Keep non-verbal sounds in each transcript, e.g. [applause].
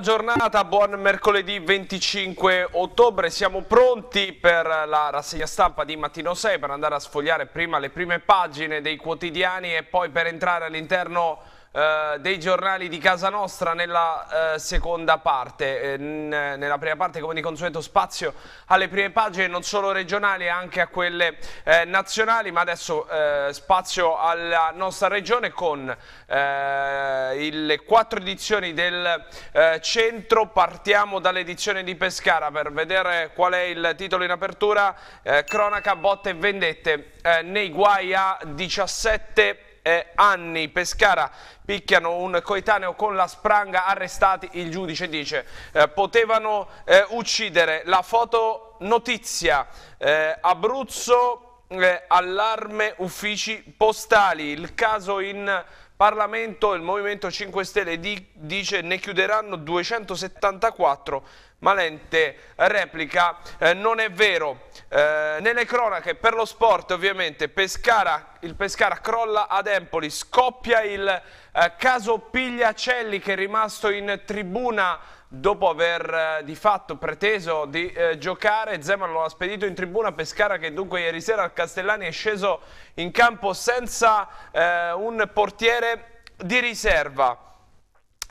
giornata, buon mercoledì 25 ottobre, siamo pronti per la rassegna stampa di Mattino 6 per andare a sfogliare prima le prime pagine dei quotidiani e poi per entrare all'interno eh, dei giornali di casa nostra nella eh, seconda parte. Eh, nella prima parte, come di consueto, spazio alle prime pagine, non solo regionali, anche a quelle eh, nazionali, ma adesso eh, spazio alla nostra regione con le quattro edizioni del centro. Partiamo dall'edizione di Pescara per vedere qual è il titolo in apertura. cronaca, botte e vendette nei guai a 17 eh, anni. Pescara picchiano un coetaneo con la spranga, arrestati, il giudice dice eh, potevano eh, uccidere. La foto notizia, eh, Abruzzo eh, allarme uffici postali, il caso in Parlamento, il Movimento 5 Stelle di, dice ne chiuderanno 274 Malente replica eh, non è vero. Eh, nelle cronache per lo sport ovviamente Pescara, il Pescara crolla ad Empoli, scoppia il eh, caso Pigliacelli che è rimasto in tribuna dopo aver eh, di fatto preteso di eh, giocare. Zeman lo ha spedito in tribuna Pescara che dunque ieri sera al Castellani è sceso in campo senza eh, un portiere di riserva.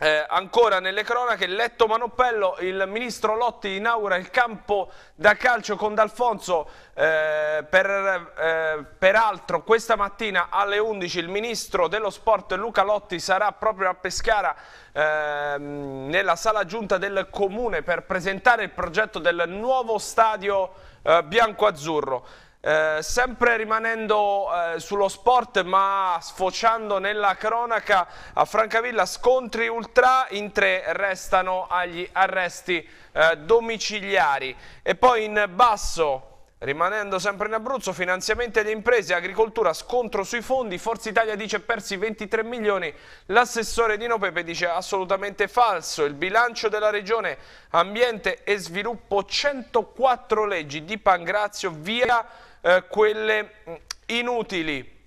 Eh, ancora nelle cronache, letto Manopello, il ministro Lotti inaugura il campo da calcio con D'Alfonso, eh, per, eh, peraltro questa mattina alle 11 il ministro dello sport Luca Lotti sarà proprio a Pescara ehm, nella sala giunta del comune per presentare il progetto del nuovo stadio eh, bianco-azzurro. Eh, sempre rimanendo eh, sullo sport ma sfociando nella cronaca a Francavilla scontri ultra in tre restano agli arresti eh, domiciliari e poi in basso Rimanendo sempre in Abruzzo, finanziamenti alle imprese, agricoltura, scontro sui fondi, Forza Italia dice persi 23 milioni, l'assessore Dino Pepe dice assolutamente falso, il bilancio della regione, ambiente e sviluppo 104 leggi di Pangrazio via eh, quelle mm, inutili.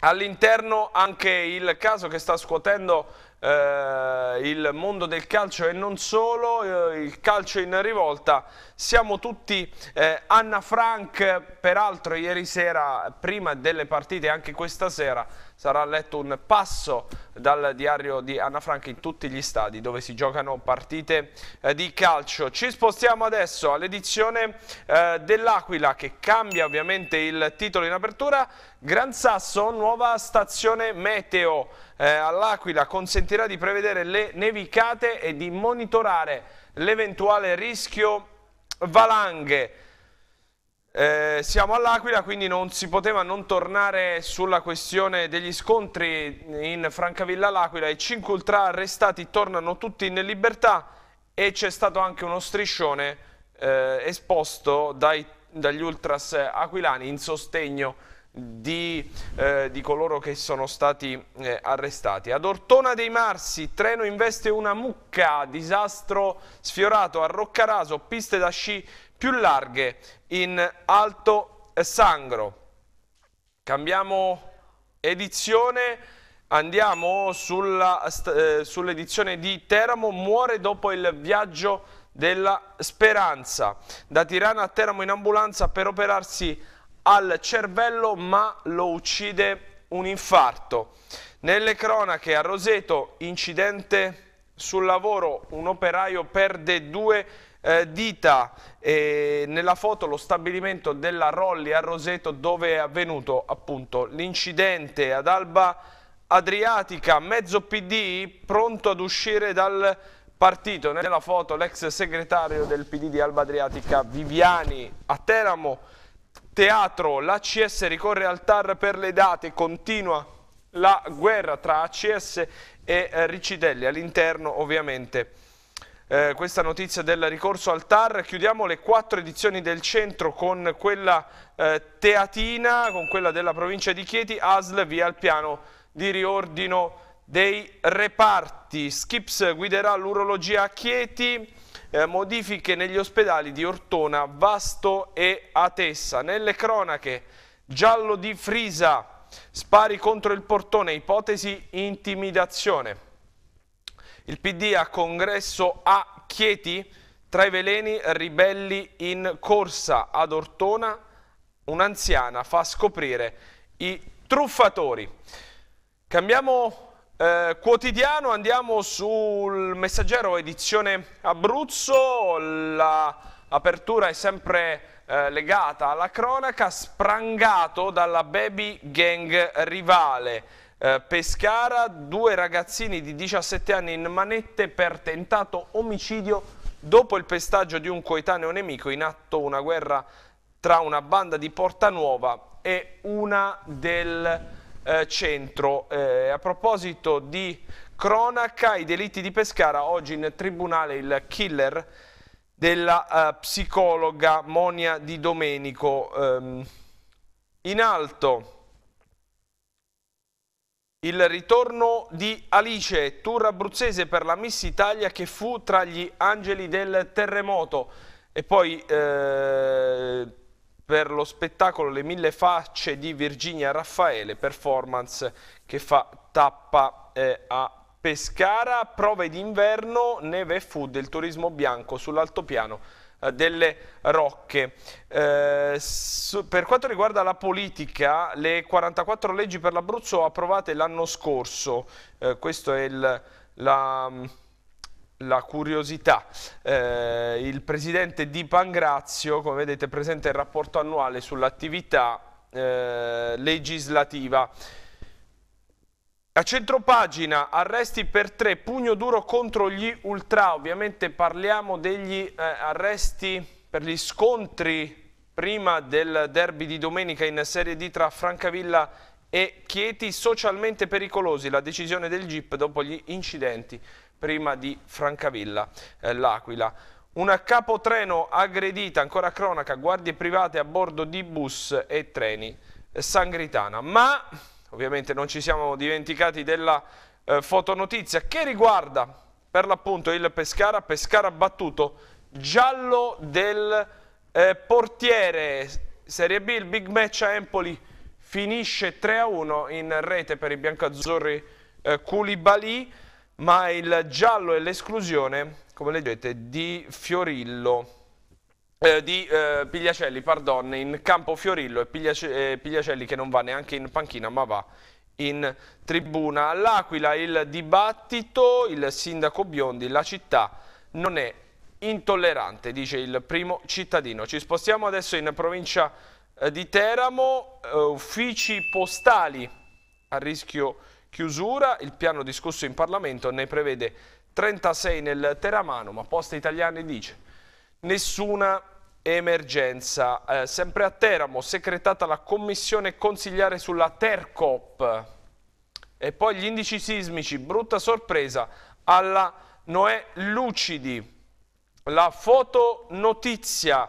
All'interno anche il caso che sta scuotendo eh, il mondo del calcio e non solo, eh, il calcio in rivolta. Siamo tutti eh, Anna Frank, peraltro ieri sera, prima delle partite, anche questa sera, sarà letto un passo dal diario di Anna Franca in tutti gli stadi dove si giocano partite eh, di calcio. Ci spostiamo adesso all'edizione eh, dell'Aquila che cambia ovviamente il titolo in apertura. Gran Sasso, nuova stazione meteo eh, all'Aquila consentirà di prevedere le nevicate e di monitorare l'eventuale rischio valanghe. Eh, siamo all'Aquila, quindi non si poteva non tornare sulla questione degli scontri in Francavilla all'Aquila. I 5 ultra arrestati tornano tutti in libertà e c'è stato anche uno striscione eh, esposto dai, dagli ultras aquilani in sostegno di, eh, di coloro che sono stati eh, arrestati. Ad Ortona dei Marsi, treno investe una mucca, disastro sfiorato a Roccaraso, piste da sci più larghe in alto sangro. Cambiamo edizione, andiamo eh, sull'edizione di Teramo, muore dopo il viaggio della speranza. Da Tirana a Teramo in ambulanza per operarsi al cervello ma lo uccide un infarto. Nelle cronache a Roseto, incidente sul lavoro, un operaio perde due eh, dita eh, nella foto lo stabilimento della Rolli a Roseto dove è avvenuto appunto l'incidente ad Alba Adriatica, mezzo PD pronto ad uscire dal partito. Nella foto l'ex segretario del PD di Alba Adriatica Viviani a Teramo, teatro, l'ACS ricorre al TAR per le date, continua la guerra tra ACS e eh, Riccidelli all'interno ovviamente eh, questa notizia del ricorso al TAR. Chiudiamo le quattro edizioni del centro con quella eh, teatina, con quella della provincia di Chieti, ASL via il piano di riordino dei reparti. Skips guiderà l'urologia a Chieti, eh, modifiche negli ospedali di Ortona, Vasto e Atessa. Nelle cronache, giallo di Frisa, spari contro il portone, ipotesi intimidazione. Il PD a congresso a Chieti, tra i veleni ribelli in corsa ad Ortona, un'anziana fa scoprire i truffatori. Cambiamo eh, quotidiano, andiamo sul messaggero edizione Abruzzo, l'apertura è sempre eh, legata alla cronaca, sprangato dalla baby gang rivale eh, Pescara, due ragazzini di 17 anni in manette per tentato omicidio dopo il pestaggio di un coetaneo nemico in atto una guerra tra una banda di Porta Nuova e una del eh, centro. Eh, a proposito di cronaca, i delitti di Pescara, oggi in tribunale il killer della eh, psicologa Monia Di Domenico. Ehm, in alto il ritorno di Alice, tour abruzzese per la Miss Italia che fu tra gli angeli del terremoto e poi eh, per lo spettacolo Le mille facce di Virginia Raffaele, performance che fa tappa eh, a Pescara, prove d'inverno, neve e food, il turismo bianco sull'altopiano delle rocche. Eh, su, per quanto riguarda la politica, le 44 leggi per l'Abruzzo approvate l'anno scorso, eh, questa è il, la, mm, la, curiosità. Eh, il presidente di Pangrazio, come vedete, presenta il rapporto annuale sull'attività eh, legislativa. A centropagina, arresti per tre, pugno duro contro gli ultra. Ovviamente parliamo degli eh, arresti per gli scontri prima del derby di domenica in Serie D tra Francavilla e Chieti. Socialmente pericolosi la decisione del GIP dopo gli incidenti prima di Francavilla, eh, l'Aquila. Una capotreno aggredita, ancora cronaca, guardie private a bordo di bus e treni eh, sangritana. Ma Ovviamente non ci siamo dimenticati della eh, fotonotizia che riguarda per l'appunto il Pescara, Pescara battuto, giallo del eh, portiere Serie B, il big match a Empoli finisce 3-1 in rete per i biancazzurri eh, Koulibaly, ma il giallo e l'esclusione, come leggete, di Fiorillo eh, di eh, Pigliacelli pardon, in campo Fiorillo e Pigliace eh, Pigliacelli che non va neanche in panchina ma va in tribuna. All'Aquila il dibattito, il sindaco Biondi, la città non è intollerante, dice il primo cittadino. Ci spostiamo adesso in provincia eh, di Teramo, eh, uffici postali a rischio chiusura, il piano discusso in Parlamento ne prevede 36 nel Teramano, ma Poste Italiane dice nessuna emergenza. Eh, sempre a Teramo, secretata la commissione consigliare sulla Tercop. E poi gli indici sismici, brutta sorpresa, alla Noè Lucidi. La fotonotizia,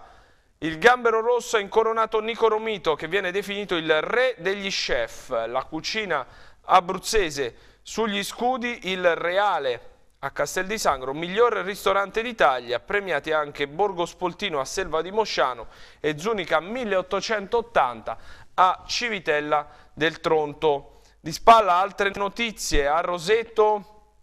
il gambero rosso ha incoronato Nico Romito che viene definito il re degli chef, la cucina abruzzese sugli scudi il reale a Castel di Sangro, miglior ristorante d'Italia, premiati anche Borgo Spoltino a Selva di Mosciano e Zunica 1880 a Civitella del Tronto. Di spalla altre notizie, a Roseto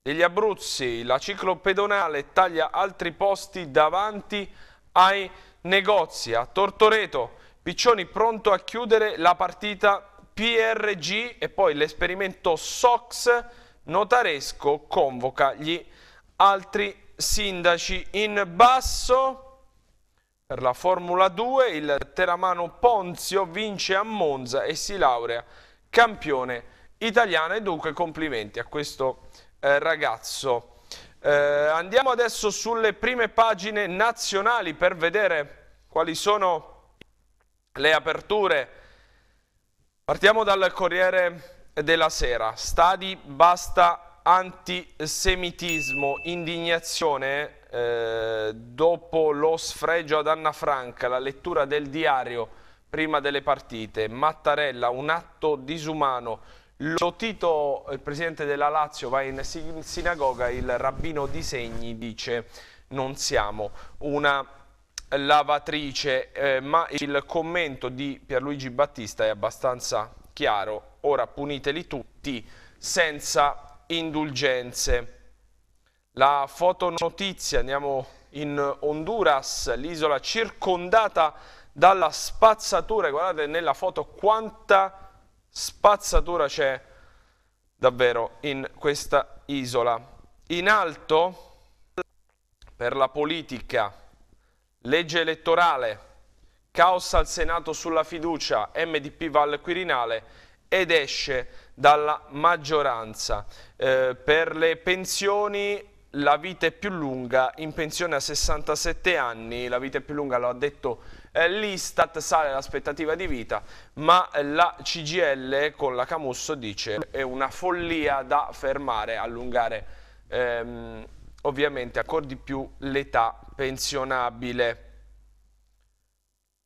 degli Abruzzi, la ciclopedonale taglia altri posti davanti ai negozi. A Tortoreto, Piccioni pronto a chiudere la partita PRG e poi l'esperimento SOX Notaresco convoca gli altri sindaci. In basso, per la Formula 2, il teramano Ponzio vince a Monza e si laurea campione italiano. E dunque complimenti a questo eh, ragazzo. Eh, andiamo adesso sulle prime pagine nazionali per vedere quali sono le aperture. Partiamo dal Corriere della sera, stadi basta antisemitismo, indignazione eh, dopo lo sfregio ad Anna Franca, la lettura del diario prima delle partite, Mattarella, un atto disumano, lo Tito, il presidente della Lazio, va in sinagoga, il rabbino di segni dice non siamo una lavatrice, eh, ma il commento di Pierluigi Battista è abbastanza chiaro, ora puniteli tutti senza indulgenze. La fotonotizia, andiamo in Honduras, l'isola circondata dalla spazzatura, guardate nella foto quanta spazzatura c'è davvero in questa isola. In alto per la politica, legge elettorale, Caos al Senato sulla fiducia, MDP va Quirinale ed esce dalla maggioranza. Eh, per le pensioni la vita è più lunga, in pensione a 67 anni, la vita è più lunga lo ha detto eh, l'Istat, sale l'aspettativa di vita, ma la CGL con la Camusso dice che è una follia da fermare, allungare ehm, ovviamente ancora di più l'età pensionabile.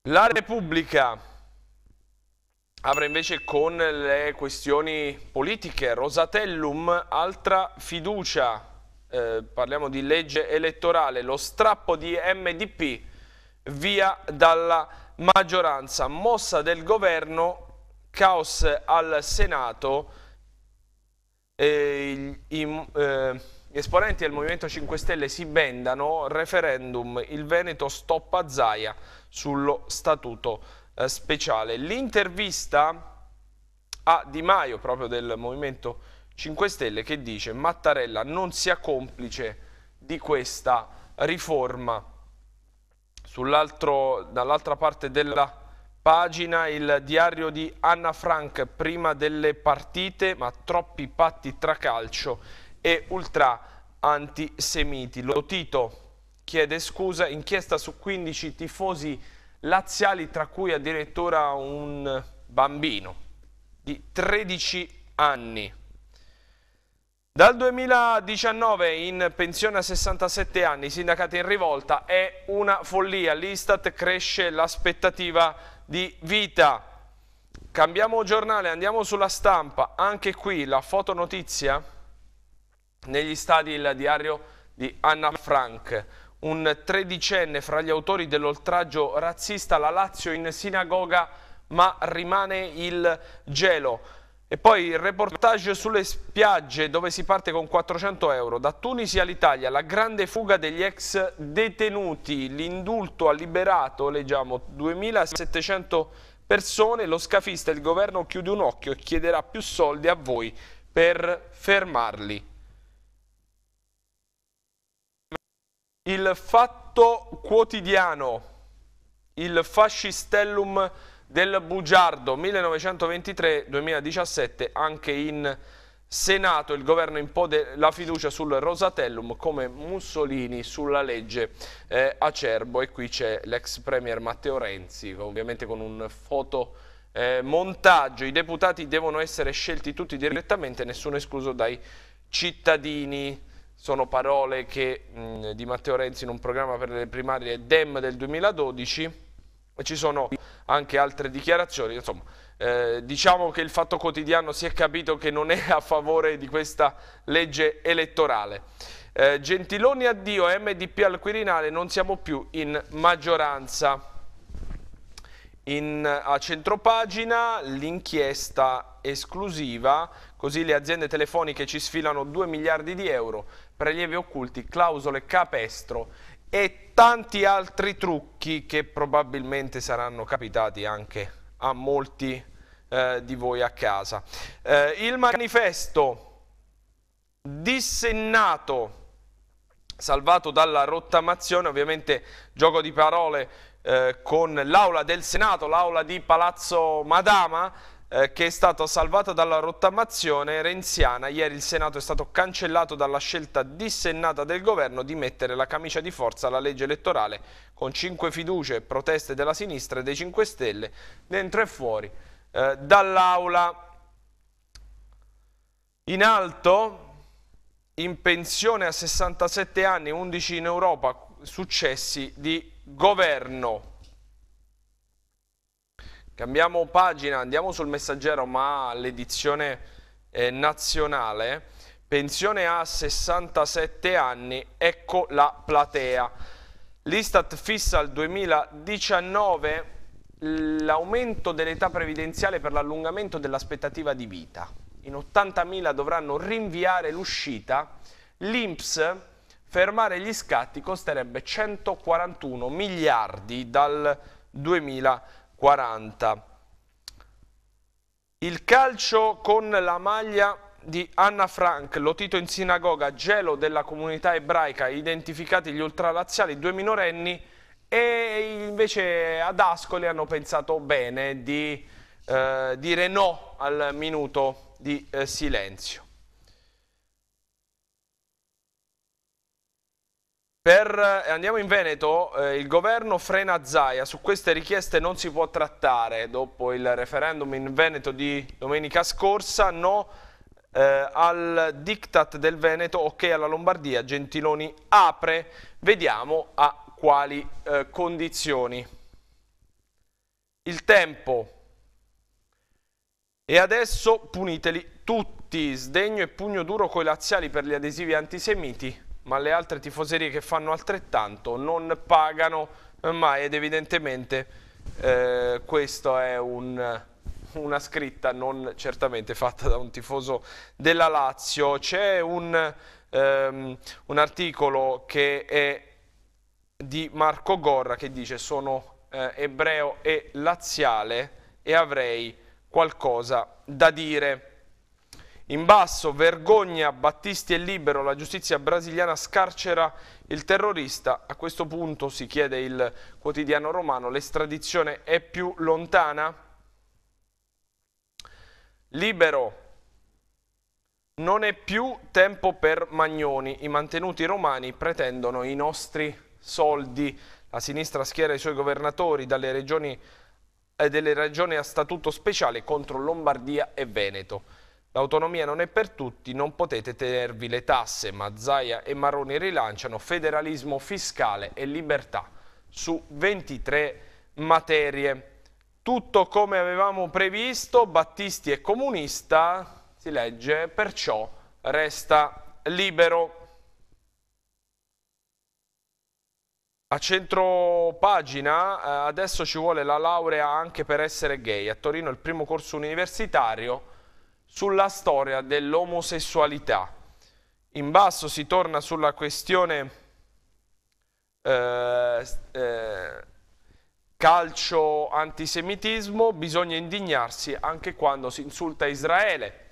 La Repubblica apre invece con le questioni politiche. Rosatellum, altra fiducia, eh, parliamo di legge elettorale, lo strappo di MDP via dalla maggioranza, mossa del governo, caos al Senato, gli, i, eh, esponenti del Movimento 5 Stelle si bendano, referendum, il Veneto stoppa Zaia sullo statuto eh, speciale. L'intervista a Di Maio, proprio del Movimento 5 Stelle, che dice Mattarella non sia complice di questa riforma. dall'altra parte della pagina il diario di Anna Frank prima delle partite, ma troppi patti tra calcio e ultra antisemiti. Lo Tito chiede scusa, inchiesta su 15 tifosi laziali, tra cui addirittura un bambino di 13 anni. Dal 2019 in pensione a 67 anni, sindacati in rivolta, è una follia. L'Istat cresce l'aspettativa di vita. Cambiamo giornale, andiamo sulla stampa. Anche qui la fotonotizia eh? negli stadi il diario di Anna Frank un tredicenne fra gli autori dell'oltraggio razzista alla Lazio in sinagoga, ma rimane il gelo. E poi il reportage sulle spiagge dove si parte con 400 euro. Da Tunisi all'Italia, la grande fuga degli ex detenuti, l'indulto ha liberato, leggiamo, 2700 persone, lo scafista, il governo chiude un occhio e chiederà più soldi a voi per fermarli. il fatto quotidiano, il fascistellum del bugiardo 1923-2017 anche in Senato il governo impone la fiducia sul Rosatellum come Mussolini sulla legge eh, Acerbo e qui c'è l'ex premier Matteo Renzi ovviamente con un foto eh, montaggio i deputati devono essere scelti tutti direttamente nessuno escluso dai cittadini sono parole che, mh, mm, di Matteo Renzi in un programma per le primarie DEM del 2012 e ci sono anche altre dichiarazioni, insomma eh, diciamo che il fatto quotidiano si è capito che non è a favore di questa legge elettorale. Eh, Gentiloni addio, MDP al Quirinale, non siamo più in maggioranza. In, a centropagina l'inchiesta esclusiva Così le aziende telefoniche ci sfilano 2 miliardi di euro, prelievi occulti, clausole capestro e tanti altri trucchi che probabilmente saranno capitati anche a molti eh, di voi a casa. Eh, il manifesto dissennato, salvato dalla rottamazione, ovviamente gioco di parole eh, con l'aula del Senato, l'aula di Palazzo Madama, eh, che è stata salvata dalla rottamazione renziana. Ieri il Senato è stato cancellato dalla scelta dissennata del governo di mettere la camicia di forza alla legge elettorale con cinque fiducie e proteste della sinistra e dei 5 Stelle dentro e fuori eh, dall'aula. In alto, in pensione a 67 anni, 11 in Europa, successi di governo. Cambiamo pagina, andiamo sul messaggero ma l'edizione eh, nazionale, pensione a 67 anni, ecco la platea. L'Istat fissa al 2019 l'aumento dell'età previdenziale per l'allungamento dell'aspettativa di vita. In 80.000 dovranno rinviare l'uscita, l'Inps fermare gli scatti costerebbe 141 miliardi dal 2019. 40. Il calcio con la maglia di Anna Frank, lotito in sinagoga, gelo della comunità ebraica, identificati gli ultralaziali, due minorenni e invece ad Ascoli hanno pensato bene di eh, dire no al minuto di eh, silenzio. Per, eh, andiamo in Veneto, eh, il governo frena Zaia, su queste richieste non si può trattare dopo il referendum in Veneto di domenica scorsa, no eh, al diktat del Veneto, ok alla Lombardia, Gentiloni apre, vediamo a quali eh, condizioni. Il tempo. E adesso puniteli tutti, sdegno e pugno duro coi laziali per gli adesivi antisemiti ma le altre tifoserie che fanno altrettanto non pagano eh, mai ed evidentemente eh, questa è un, una scritta non certamente fatta da un tifoso della Lazio. C'è un, ehm, un articolo che è di Marco Gorra che dice sono eh, ebreo e laziale e avrei qualcosa da dire. In basso, vergogna, Battisti è libero, la giustizia brasiliana scarcera il terrorista. A questo punto, si chiede il quotidiano romano, l'estradizione è più lontana? Libero, non è più tempo per Magnoni, i mantenuti romani pretendono i nostri soldi. La sinistra schiera i suoi governatori dalle regioni, eh, delle regioni a statuto speciale contro Lombardia e Veneto. L'autonomia non è per tutti, non potete tenervi le tasse, ma Zaia e Maroni rilanciano federalismo fiscale e libertà su 23 materie. Tutto come avevamo previsto, Battisti è comunista, si legge, perciò resta libero. A centro pagina eh, adesso ci vuole la laurea anche per essere gay. A Torino il primo corso universitario sulla storia dell'omosessualità. In basso si torna sulla questione eh, eh, calcio-antisemitismo, bisogna indignarsi anche quando si insulta Israele.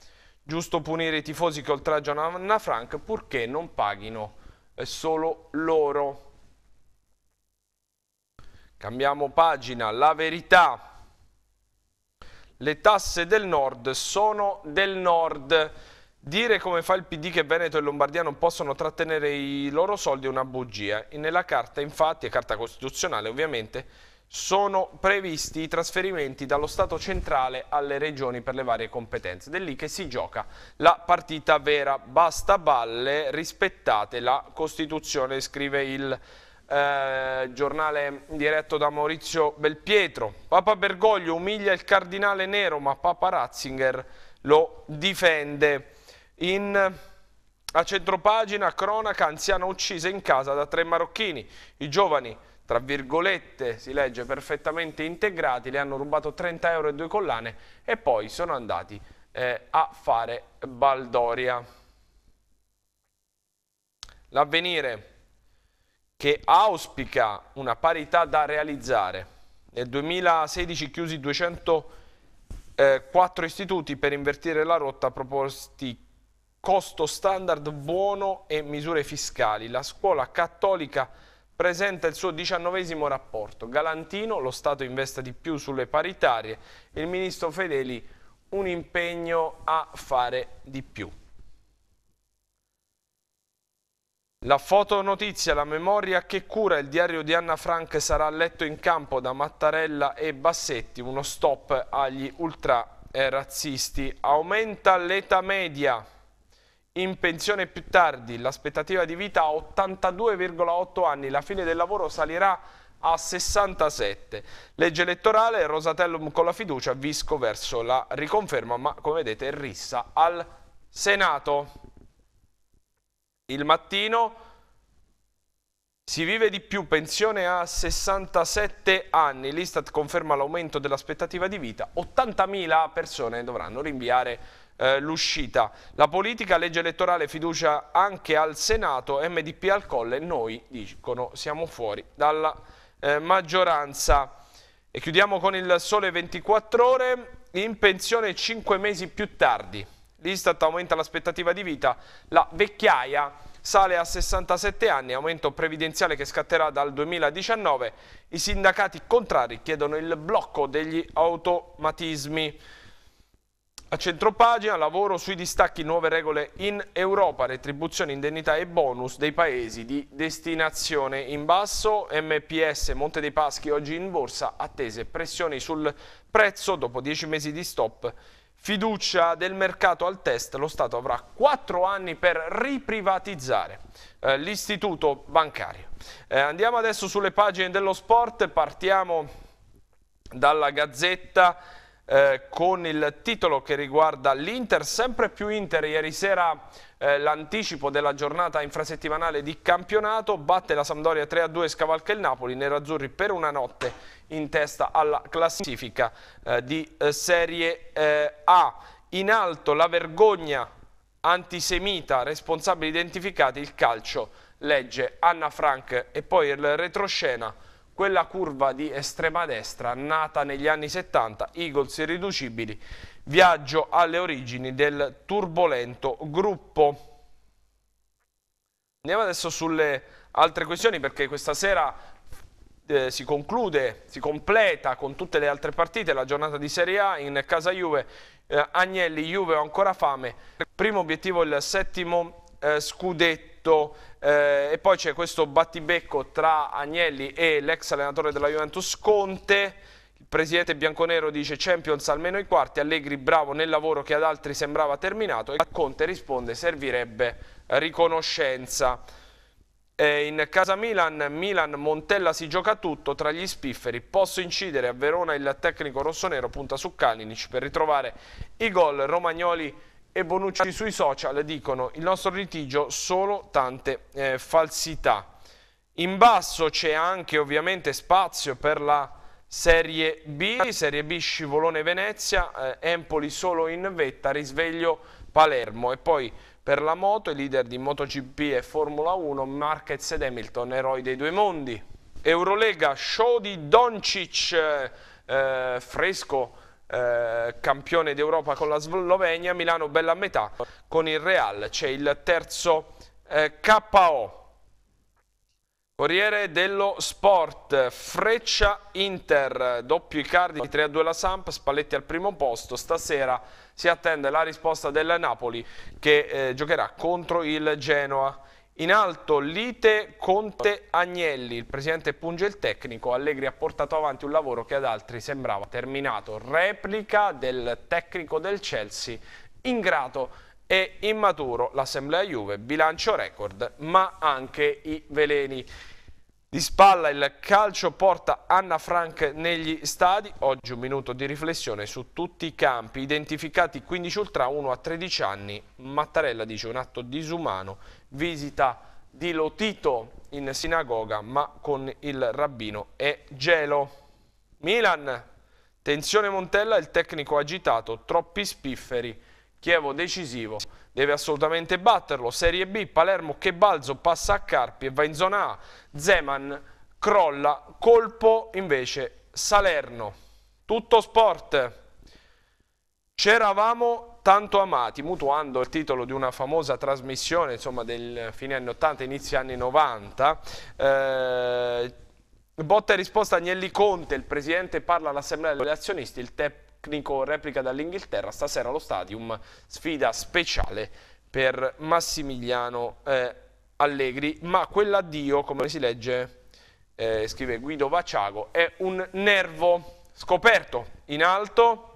Giusto punire i tifosi che oltraggiano Anna Frank purché non paghino eh, solo loro. Cambiamo pagina, la verità le tasse del nord sono del nord. Dire come fa il PD che Veneto e Lombardia non possono trattenere i loro soldi è una bugia. E nella carta, infatti, è carta costituzionale ovviamente, sono previsti i trasferimenti dallo Stato centrale alle regioni per le varie competenze. Ed è lì che si gioca la partita vera. Basta balle, rispettate la Costituzione, scrive il eh, giornale diretto da Maurizio Belpietro. Papa Bergoglio umilia il cardinale Nero, ma Papa Ratzinger lo difende. In, a centropagina, cronaca, anziana uccisa in casa da tre marocchini. I giovani tra virgolette, si legge perfettamente integrati, le hanno rubato 30 euro e due collane e poi sono andati eh, a fare Baldoria. L'avvenire che auspica una parità da realizzare. Nel 2016 chiusi 204 eh, istituti per invertire la rotta proposti costo standard buono e misure fiscali. La scuola cattolica presenta il suo diciannovesimo rapporto. Galantino, lo Stato investa di più sulle paritarie, il ministro Fedeli un impegno a fare di più. La fotonotizia, la memoria che cura il diario di Anna Frank sarà letto in campo da Mattarella e Bassetti, uno stop agli ultra razzisti. Aumenta l'età media, in pensione più tardi, l'aspettativa di vita a 82,8 anni, la fine del lavoro salirà a 67. Legge elettorale, Rosatellum con la fiducia, Visco verso la riconferma, ma come vedete rissa al Senato il mattino, si vive di più, pensione a 67 anni, l'Istat conferma l'aumento dell'aspettativa di vita, 80.000 persone dovranno rinviare eh, l'uscita. La politica, legge elettorale, fiducia anche al Senato, MDP al colle, noi dicono siamo fuori dalla eh, maggioranza. E chiudiamo con il sole 24 ore, in pensione 5 mesi più tardi. L'Istat aumenta l'aspettativa di vita, la vecchiaia sale a 67 anni, aumento previdenziale che scatterà dal 2019. I sindacati contrari chiedono il blocco degli automatismi. A centropagina lavoro sui distacchi, nuove regole in Europa, retribuzioni, indennità e bonus dei paesi di destinazione. In basso MPS Monte dei Paschi oggi in borsa, attese pressioni sul prezzo dopo 10 mesi di stop Fiducia del mercato al test, lo Stato avrà quattro anni per riprivatizzare eh, l'istituto bancario. Eh, andiamo adesso sulle pagine dello sport, partiamo dalla Gazzetta eh, con il titolo che riguarda l'Inter, sempre più Inter, ieri sera eh, l'anticipo della giornata infrasettimanale di campionato, batte la Sampdoria 3-2 e scavalca il Napoli, nerazzurri per una notte in testa alla classifica eh, di eh, Serie eh, A. In alto la vergogna antisemita, responsabili identificati, il calcio, legge Anna Frank e poi il retroscena, quella curva di estrema destra nata negli anni 70, Eagles irriducibili viaggio alle origini del turbolento gruppo. Andiamo adesso sulle altre questioni perché questa sera eh, si conclude, si completa con tutte le altre partite la giornata di Serie A in casa Juve, eh, Agnelli, Juve ho ancora fame, primo obiettivo il settimo eh, scudetto eh, e poi c'è questo battibecco tra Agnelli e l'ex allenatore della Juventus Conte Presidente Bianconero dice Champions almeno i quarti, Allegri bravo nel lavoro che ad altri sembrava terminato e Conte risponde servirebbe riconoscenza. E in casa Milan, Milan Montella si gioca tutto tra gli spifferi. Posso incidere a Verona il tecnico rossonero punta su Kalinic per ritrovare i gol Romagnoli e Bonucci sui social dicono il nostro litigio solo tante eh, falsità. In basso c'è anche ovviamente spazio per la Serie B, Serie B Scivolone Venezia, eh, Empoli solo in vetta, risveglio Palermo e poi per la moto i leader di MotoGP e Formula 1 Marquez ed Hamilton, eroi dei due mondi. Eurolega, show di Doncic, eh, fresco eh, campione d'Europa con la Slovenia, Milano bella a metà, con il Real c'è il terzo eh, KO. Corriere dello Sport, Freccia Inter, doppio Icardi 3-2 la Samp, Spalletti al primo posto, stasera si attende la risposta del Napoli che eh, giocherà contro il Genoa. In alto lite Conte Agnelli, il presidente punge il tecnico, Allegri ha portato avanti un lavoro che ad altri sembrava terminato, replica del tecnico del Chelsea, ingrato e immaturo l'assemblea Juve, bilancio record, ma anche i veleni. Di spalla il calcio porta Anna Frank negli stadi, oggi un minuto di riflessione su tutti i campi, identificati 15 ultra 1 a 13 anni, Mattarella dice un atto disumano, visita di Lotito in sinagoga ma con il rabbino e gelo. Milan, tensione Montella, il tecnico agitato, troppi spifferi Chievo decisivo, deve assolutamente batterlo. Serie B, Palermo che balzo, passa a Carpi e va in zona A. Zeman crolla, colpo invece Salerno. Tutto sport. C'eravamo tanto amati, mutuando il titolo di una famosa trasmissione insomma, del fine anni 80, inizio anni 90. Eh, botta e risposta Agnelli Conte, il presidente parla all'assemblea degli azionisti, il TEP tecnico replica dall'Inghilterra, stasera allo Stadium, sfida speciale per Massimiliano eh, Allegri, ma quell'addio, come si legge, eh, scrive Guido Vaciago, è un nervo scoperto in alto,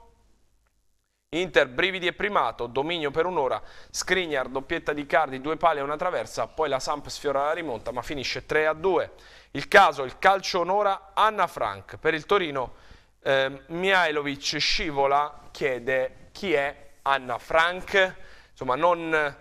Inter, brividi e primato, dominio per un'ora, Skriniar, doppietta di Cardi, due pali e una traversa, poi la Samp sfiora la rimonta ma finisce 3-2. a Il caso, il calcio onora, Anna Frank, per il Torino eh, Mihailovic scivola, chiede chi è Anna Frank, insomma non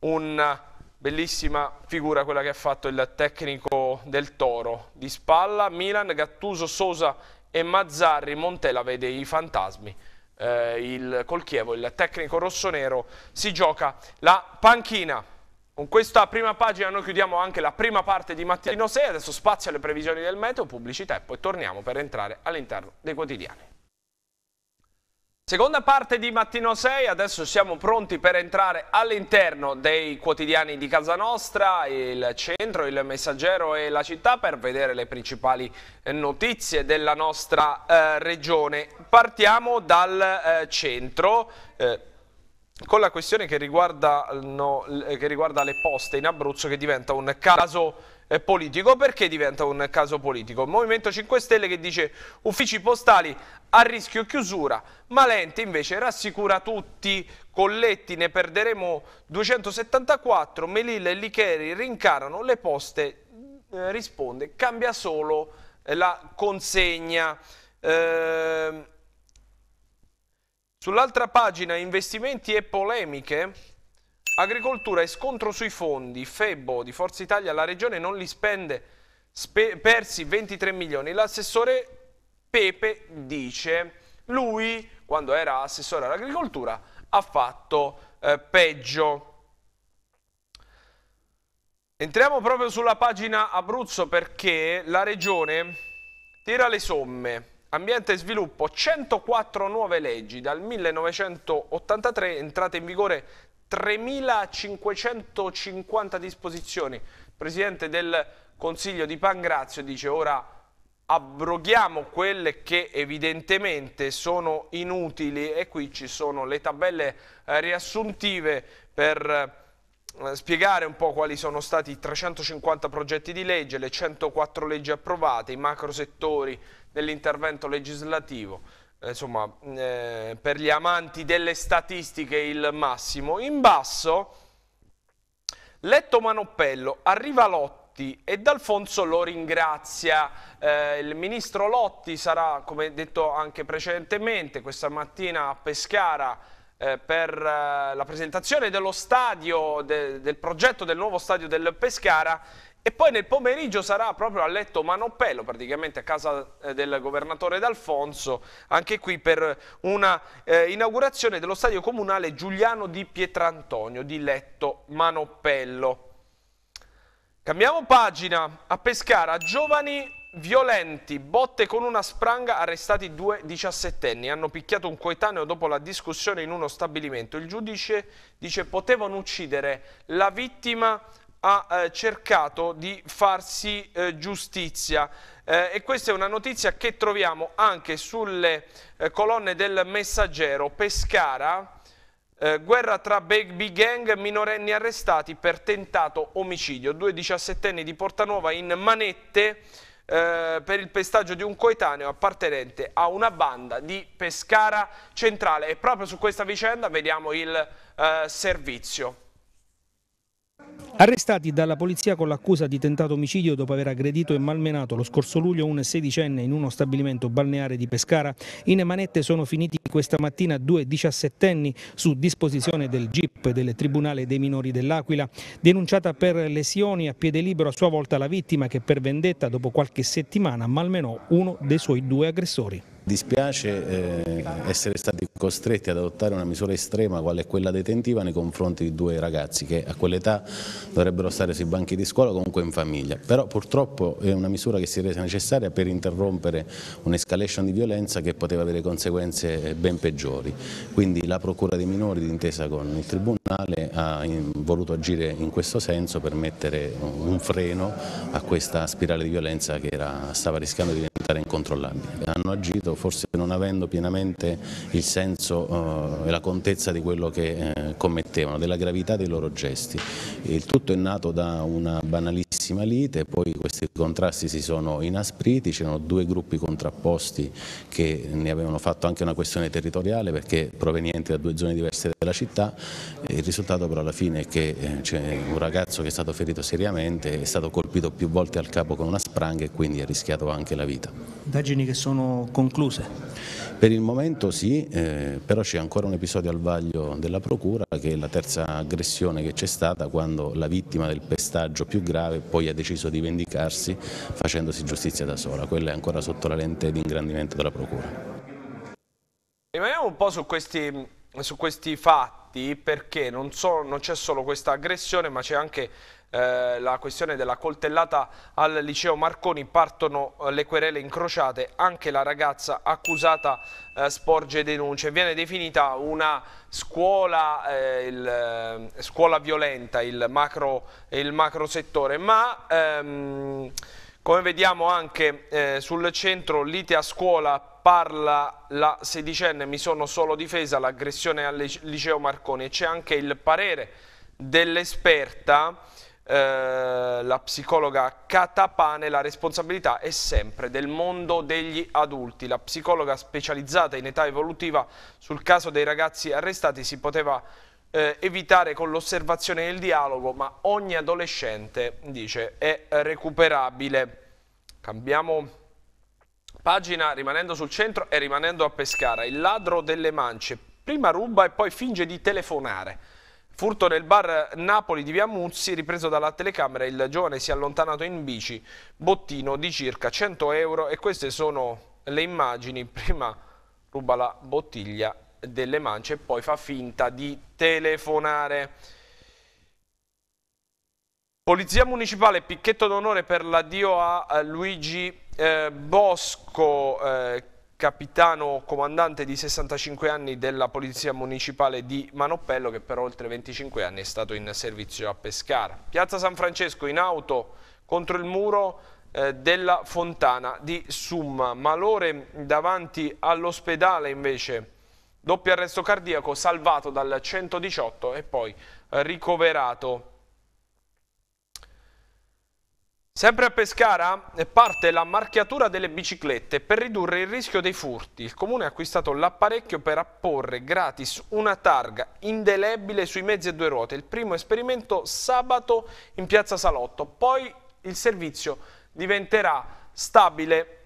una bellissima figura quella che ha fatto il tecnico del Toro di spalla, Milan, Gattuso, Sosa e Mazzarri, Montella vede i fantasmi. Eh, il, col Chievo, il tecnico rossonero, si gioca la panchina. Con questa prima pagina noi chiudiamo anche la prima parte di Mattino 6, adesso spazio alle previsioni del meteo, pubblicità e poi torniamo per entrare all'interno dei quotidiani. Seconda parte di Mattino 6, adesso siamo pronti per entrare all'interno dei quotidiani di casa nostra, il centro, il messaggero e la città per vedere le principali eh, notizie della nostra eh, regione. Partiamo dal eh, centro. Eh, con la questione che riguarda, no, che riguarda le poste in Abruzzo che diventa un caso eh, politico. Perché diventa un caso politico? Il Movimento 5 Stelle che dice uffici postali a rischio chiusura, Malente invece rassicura tutti, Colletti ne perderemo 274, Melilla e Licheri rincarano le poste, eh, risponde, cambia solo eh, la consegna. Eh, Sull'altra pagina, investimenti e polemiche, agricoltura e scontro sui fondi, Febbo di Forza Italia, la regione non li spende, spe, persi 23 milioni. L'assessore Pepe dice, lui quando era assessore all'agricoltura ha fatto eh, peggio. Entriamo proprio sulla pagina Abruzzo perché la regione tira le somme Ambiente e sviluppo, 104 nuove leggi dal 1983, entrate in vigore 3.550 disposizioni. Il Presidente del Consiglio di Pangrazio dice ora abroghiamo quelle che evidentemente sono inutili e qui ci sono le tabelle eh, riassuntive per eh, spiegare un po' quali sono stati i 350 progetti di legge, le 104 leggi approvate, i macro settori, dell'intervento legislativo, eh, insomma, eh, per gli amanti delle statistiche il massimo. In basso, Letto Manoppello, arriva Lotti e D'Alfonso lo ringrazia. Eh, il ministro Lotti sarà, come detto anche precedentemente, questa mattina a Pescara eh, per eh, la presentazione dello stadio, de, del progetto del nuovo stadio del Pescara e poi nel pomeriggio sarà proprio a letto Manopello, praticamente a casa eh, del governatore D'Alfonso, anche qui per una eh, inaugurazione dello stadio comunale Giuliano di Pietrantonio di Letto Manopello. Cambiamo pagina, a Pescara, giovani violenti, botte con una spranga, arrestati due diciassettenni. Hanno picchiato un coetaneo dopo la discussione in uno stabilimento. Il giudice dice potevano uccidere la vittima ha eh, cercato di farsi eh, giustizia eh, e questa è una notizia che troviamo anche sulle eh, colonne del messaggero Pescara eh, guerra tra baby gang, minorenni arrestati per tentato omicidio. Due diciassettenni di Portanova in manette eh, per il pestaggio di un coetaneo appartenente a una banda di Pescara Centrale. E proprio su questa vicenda vediamo il eh, servizio. Arrestati dalla polizia con l'accusa di tentato omicidio dopo aver aggredito e malmenato lo scorso luglio un sedicenne in uno stabilimento balneare di Pescara, in manette sono finiti questa mattina due diciassettenni su disposizione del GIP del Tribunale dei Minori dell'Aquila, denunciata per lesioni a piede libero a sua volta la vittima che per vendetta dopo qualche settimana malmenò uno dei suoi due aggressori. Dispiace eh, essere stati costretti ad adottare una misura estrema quale è quella detentiva nei confronti di due ragazzi che a quell'età dovrebbero stare sui banchi di scuola o comunque in famiglia, però purtroppo è una misura che si è resa necessaria per interrompere un'escalation di violenza che poteva avere conseguenze eh, ben peggiori, quindi la Procura dei minori d'intesa con il Tribunale ha voluto agire in questo senso per mettere un freno a questa spirale di violenza che era, stava rischiando di diventare diventare incontrollabili. Hanno agito forse non avendo pienamente il senso eh, e la contezza di quello che eh, commettevano, della gravità dei loro gesti. Il tutto è nato da una banalissima lite, poi questi contrasti si sono inaspriti, c'erano due gruppi contrapposti che ne avevano fatto anche una questione territoriale perché provenienti da due zone diverse della città, il risultato però alla fine è che eh, c'è un ragazzo che è stato ferito seriamente è stato colpito più volte al capo con una spranga e quindi ha rischiato anche la vita. Indagini che sono concluse? Per il momento sì, eh, però c'è ancora un episodio al vaglio della Procura che è la terza aggressione che c'è stata quando la vittima del pestaggio più grave poi ha deciso di vendicarsi facendosi giustizia da sola. Quella è ancora sotto la lente di ingrandimento della Procura. Rimaniamo un po' su questi, su questi fatti perché non, so, non c'è solo questa aggressione ma c'è anche eh, la questione della coltellata al liceo Marconi partono eh, le querele incrociate, anche la ragazza accusata eh, sporge denunce. Viene definita una scuola, eh, il, scuola violenta il macro, il macro settore, ma... Ehm, come vediamo anche eh, sul centro, lite a scuola parla la sedicenne, mi sono solo difesa, l'aggressione al liceo Marconi. e C'è anche il parere dell'esperta eh, la psicologa Catapane, la responsabilità è sempre del mondo degli adulti. La psicologa specializzata in età evolutiva sul caso dei ragazzi arrestati si poteva eh, evitare con l'osservazione e il dialogo, ma ogni adolescente, dice, è recuperabile. Cambiamo pagina rimanendo sul centro e rimanendo a Pescara. Il ladro delle mance prima ruba e poi finge di telefonare. Furto nel bar Napoli di Via Muzzi, ripreso dalla telecamera, il giovane si è allontanato in bici, bottino di circa 100 euro e queste sono le immagini, prima ruba la bottiglia delle mance e poi fa finta di telefonare. Polizia Municipale, picchetto d'onore per l'addio a eh, Luigi eh, Bosco eh, capitano comandante di 65 anni della Polizia Municipale di Manoppello che per oltre 25 anni è stato in servizio a Pescara. Piazza San Francesco in auto contro il muro eh, della Fontana di Summa. Malore davanti all'ospedale invece, doppio arresto cardiaco, salvato dal 118 e poi ricoverato Sempre a Pescara parte la marchiatura delle biciclette per ridurre il rischio dei furti. Il comune ha acquistato l'apparecchio per apporre gratis una targa indelebile sui mezzi e due ruote. Il primo esperimento sabato in piazza Salotto. Poi il servizio diventerà stabile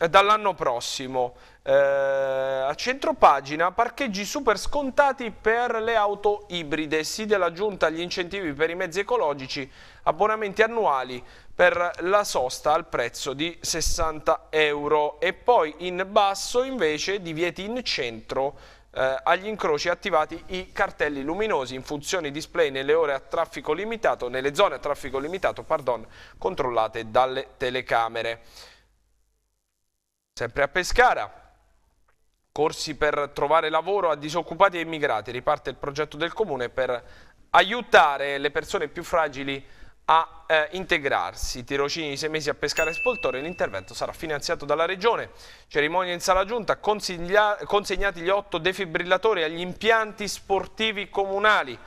eh, dall'anno prossimo. Eh, a centropagina parcheggi super scontati per le auto ibride, si della giunta agli incentivi per i mezzi ecologici, abbonamenti annuali per la sosta al prezzo di 60 euro e poi in basso invece divieti in centro eh, agli incroci attivati i cartelli luminosi in funzione display nelle ore a traffico limitato, nelle zone a traffico limitato, pardon, controllate dalle telecamere. Sempre a Pescara, corsi per trovare lavoro a disoccupati e immigrati, riparte il progetto del comune per aiutare le persone più fragili a eh, integrarsi. Tirocini di sei mesi a pescare e spoltore, l'intervento sarà finanziato dalla Regione. Cerimonia in sala giunta, consegnati gli otto defibrillatori agli impianti sportivi comunali.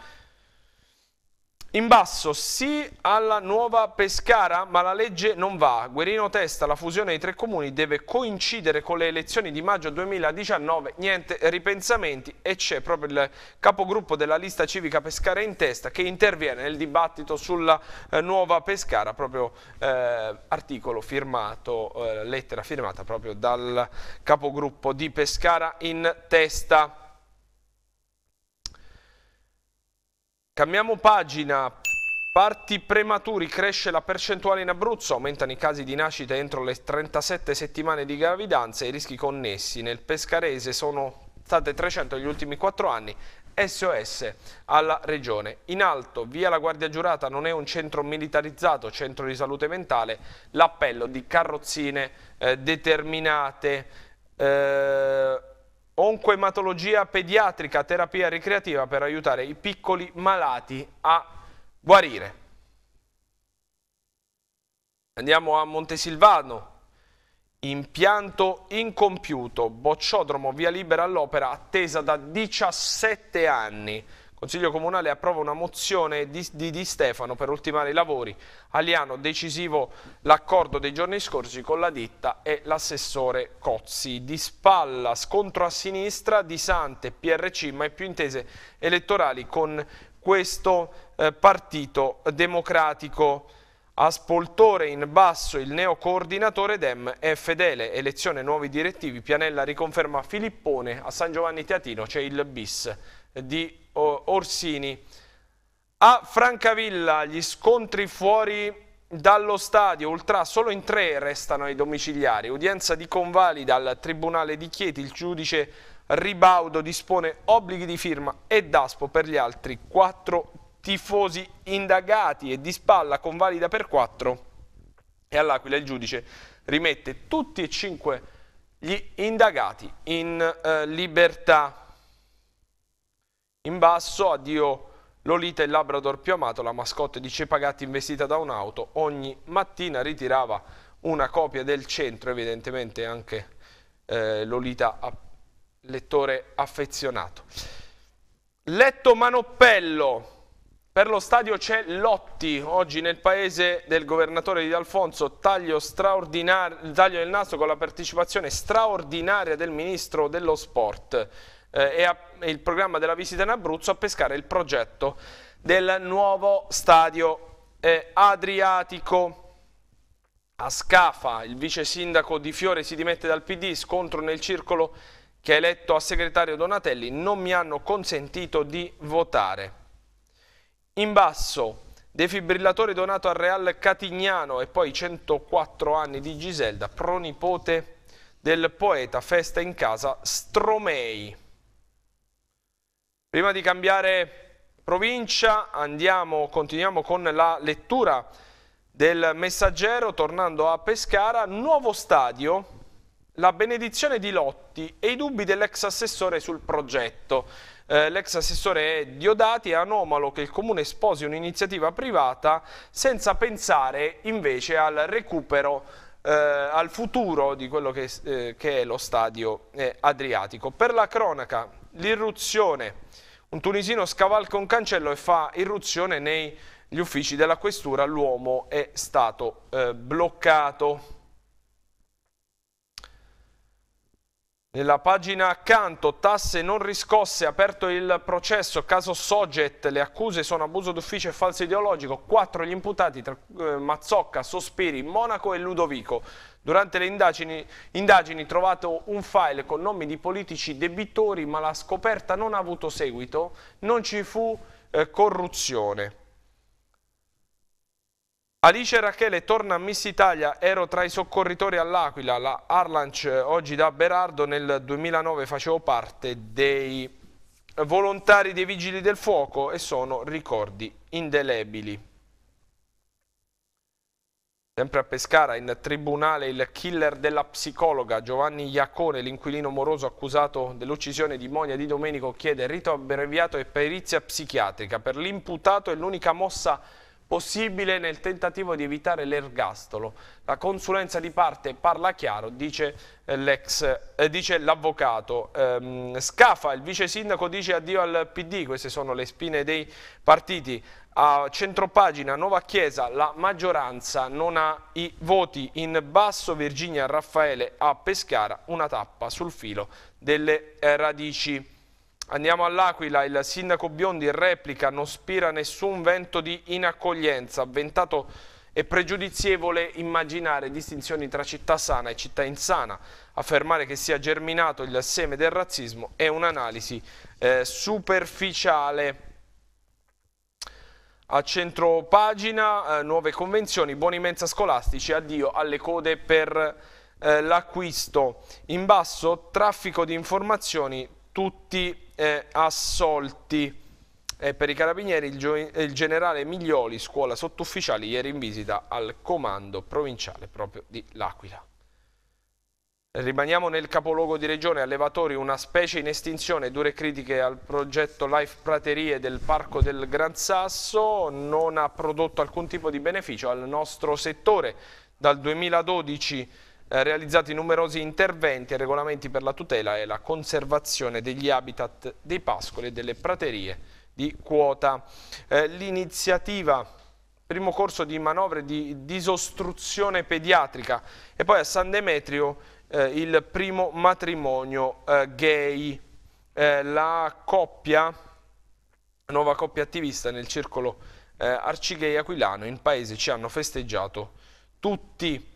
In basso sì alla nuova Pescara, ma la legge non va. Guerino testa la fusione dei tre comuni deve coincidere con le elezioni di maggio 2019. Niente ripensamenti e c'è proprio il capogruppo della lista civica Pescara in testa che interviene nel dibattito sulla eh, nuova Pescara, proprio eh, articolo firmato, eh, lettera firmata proprio dal capogruppo di Pescara in testa. Cambiamo pagina. Parti prematuri cresce la percentuale in Abruzzo, aumentano i casi di nascita entro le 37 settimane di gravidanza e i rischi connessi. Nel Pescarese sono state 300 negli ultimi 4 anni, SOS alla regione. In alto, via la Guardia Giurata non è un centro militarizzato, centro di salute mentale, l'appello di carrozzine eh, determinate. Eh, oncoematologia pediatrica, terapia ricreativa per aiutare i piccoli malati a guarire. Andiamo a Montesilvano, impianto incompiuto, bocciodromo via libera all'opera, attesa da 17 anni. Consiglio Comunale approva una mozione di, di, di Stefano per ultimare i lavori. Aliano decisivo l'accordo dei giorni scorsi con la ditta e l'assessore Cozzi. Di spalla scontro a sinistra di Sante, PRC, ma è più intese elettorali con questo eh, partito democratico. A Spoltore in basso il neo coordinatore Dem è fedele, elezione nuovi direttivi, Pianella riconferma Filippone, a San Giovanni Teatino c'è il bis di Orsini. A Francavilla gli scontri fuori dallo stadio, ultra solo in tre restano i domiciliari. Udienza di convalida al Tribunale di Chieti, il giudice Ribaudo dispone obblighi di firma e daspo per gli altri quattro tifosi indagati e di spalla convalida per quattro. E all'Aquila il giudice rimette tutti e cinque gli indagati in eh, libertà. In basso, addio Lolita, il Labrador più amato, la mascotte di Cepagatti investita da un'auto, ogni mattina ritirava una copia del centro, evidentemente anche eh, Lolita lettore affezionato. Letto Manoppello, per lo stadio c'è Lotti, oggi nel paese del governatore di Alfonso, taglio, taglio del nastro con la partecipazione straordinaria del ministro dello sport eh, e, a, e il programma della visita in Abruzzo a pescare il progetto del nuovo stadio eh, Adriatico. A Scafa il vice sindaco di Fiore si dimette dal PD, scontro nel circolo che ha eletto a segretario Donatelli, non mi hanno consentito di votare. In basso, defibrillatore donato al Real Catignano e poi 104 anni di Giselda, pronipote del poeta, festa in casa Stromei. Prima di cambiare provincia andiamo, continuiamo con la lettura del messaggero tornando a Pescara, nuovo stadio, la benedizione di Lotti e i dubbi dell'ex assessore sul progetto. Eh, l'ex assessore è Diodati è anomalo che il comune sposi un'iniziativa privata senza pensare invece al recupero eh, al futuro di quello che, eh, che è lo stadio eh, adriatico. Per la cronaca, l'irruzione un tunisino scavalca un cancello e fa irruzione negli uffici della questura. L'uomo è stato eh, bloccato. Nella pagina accanto, tasse non riscosse, aperto il processo, caso Soget, le accuse sono abuso d'ufficio e falso ideologico, quattro gli imputati tra eh, Mazzocca, Sospiri, Monaco e Ludovico. Durante le indagini, indagini trovato un file con nomi di politici debitori, ma la scoperta non ha avuto seguito, non ci fu eh, corruzione. Alice Rachele torna a Miss Italia, ero tra i soccorritori all'Aquila, la Arlanch eh, oggi da Berardo, nel 2009 facevo parte dei volontari dei Vigili del Fuoco e sono ricordi indelebili. Sempre a Pescara, in tribunale, il killer della psicologa Giovanni Iacone, l'inquilino moroso accusato dell'uccisione di Monia di Domenico, chiede rito abbreviato e perizia psichiatrica. Per l'imputato è l'unica mossa possibile nel tentativo di evitare l'ergastolo. La consulenza di parte parla chiaro, dice eh, eh, l'avvocato. ehm, Scafa, il vice sindaco, dice addio al PD, queste sono le spine dei partiti. A centropagina, Nuova Chiesa, la maggioranza non ha i voti. In basso Virginia Raffaele a Pescara, una tappa sul filo delle eh, radici. Andiamo all'Aquila, il sindaco Biondi replica, non spira nessun vento di inaccoglienza, avventato e pregiudizievole immaginare distinzioni tra città sana e città insana, affermare che sia germinato il seme del razzismo è un'analisi eh, superficiale. A centro pagina, eh, nuove convenzioni, buoni mensa scolastici, addio alle code per eh, l'acquisto. In basso, traffico di informazioni tutti eh, assolti. E per i carabinieri il, il, generale Miglioli, scuola sottufficiali, ieri in visita al comando provinciale proprio di L'Aquila. Rimaniamo nel capoluogo di regione, allevatori, una specie in estinzione, dure critiche al progetto Life Praterie del Parco del Gran Sasso, non ha prodotto alcun tipo di beneficio al nostro settore. Dal 2012 eh, realizzati numerosi interventi e regolamenti per la tutela e la conservazione degli habitat dei pascoli e delle praterie di quota. Eh, L'iniziativa primo corso di manovre di disostruzione pediatrica e poi a San Demetrio eh, il primo matrimonio eh, gay. Eh, la coppia, nuova coppia attivista nel circolo eh, Arcigay Aquilano in paese ci hanno festeggiato tutti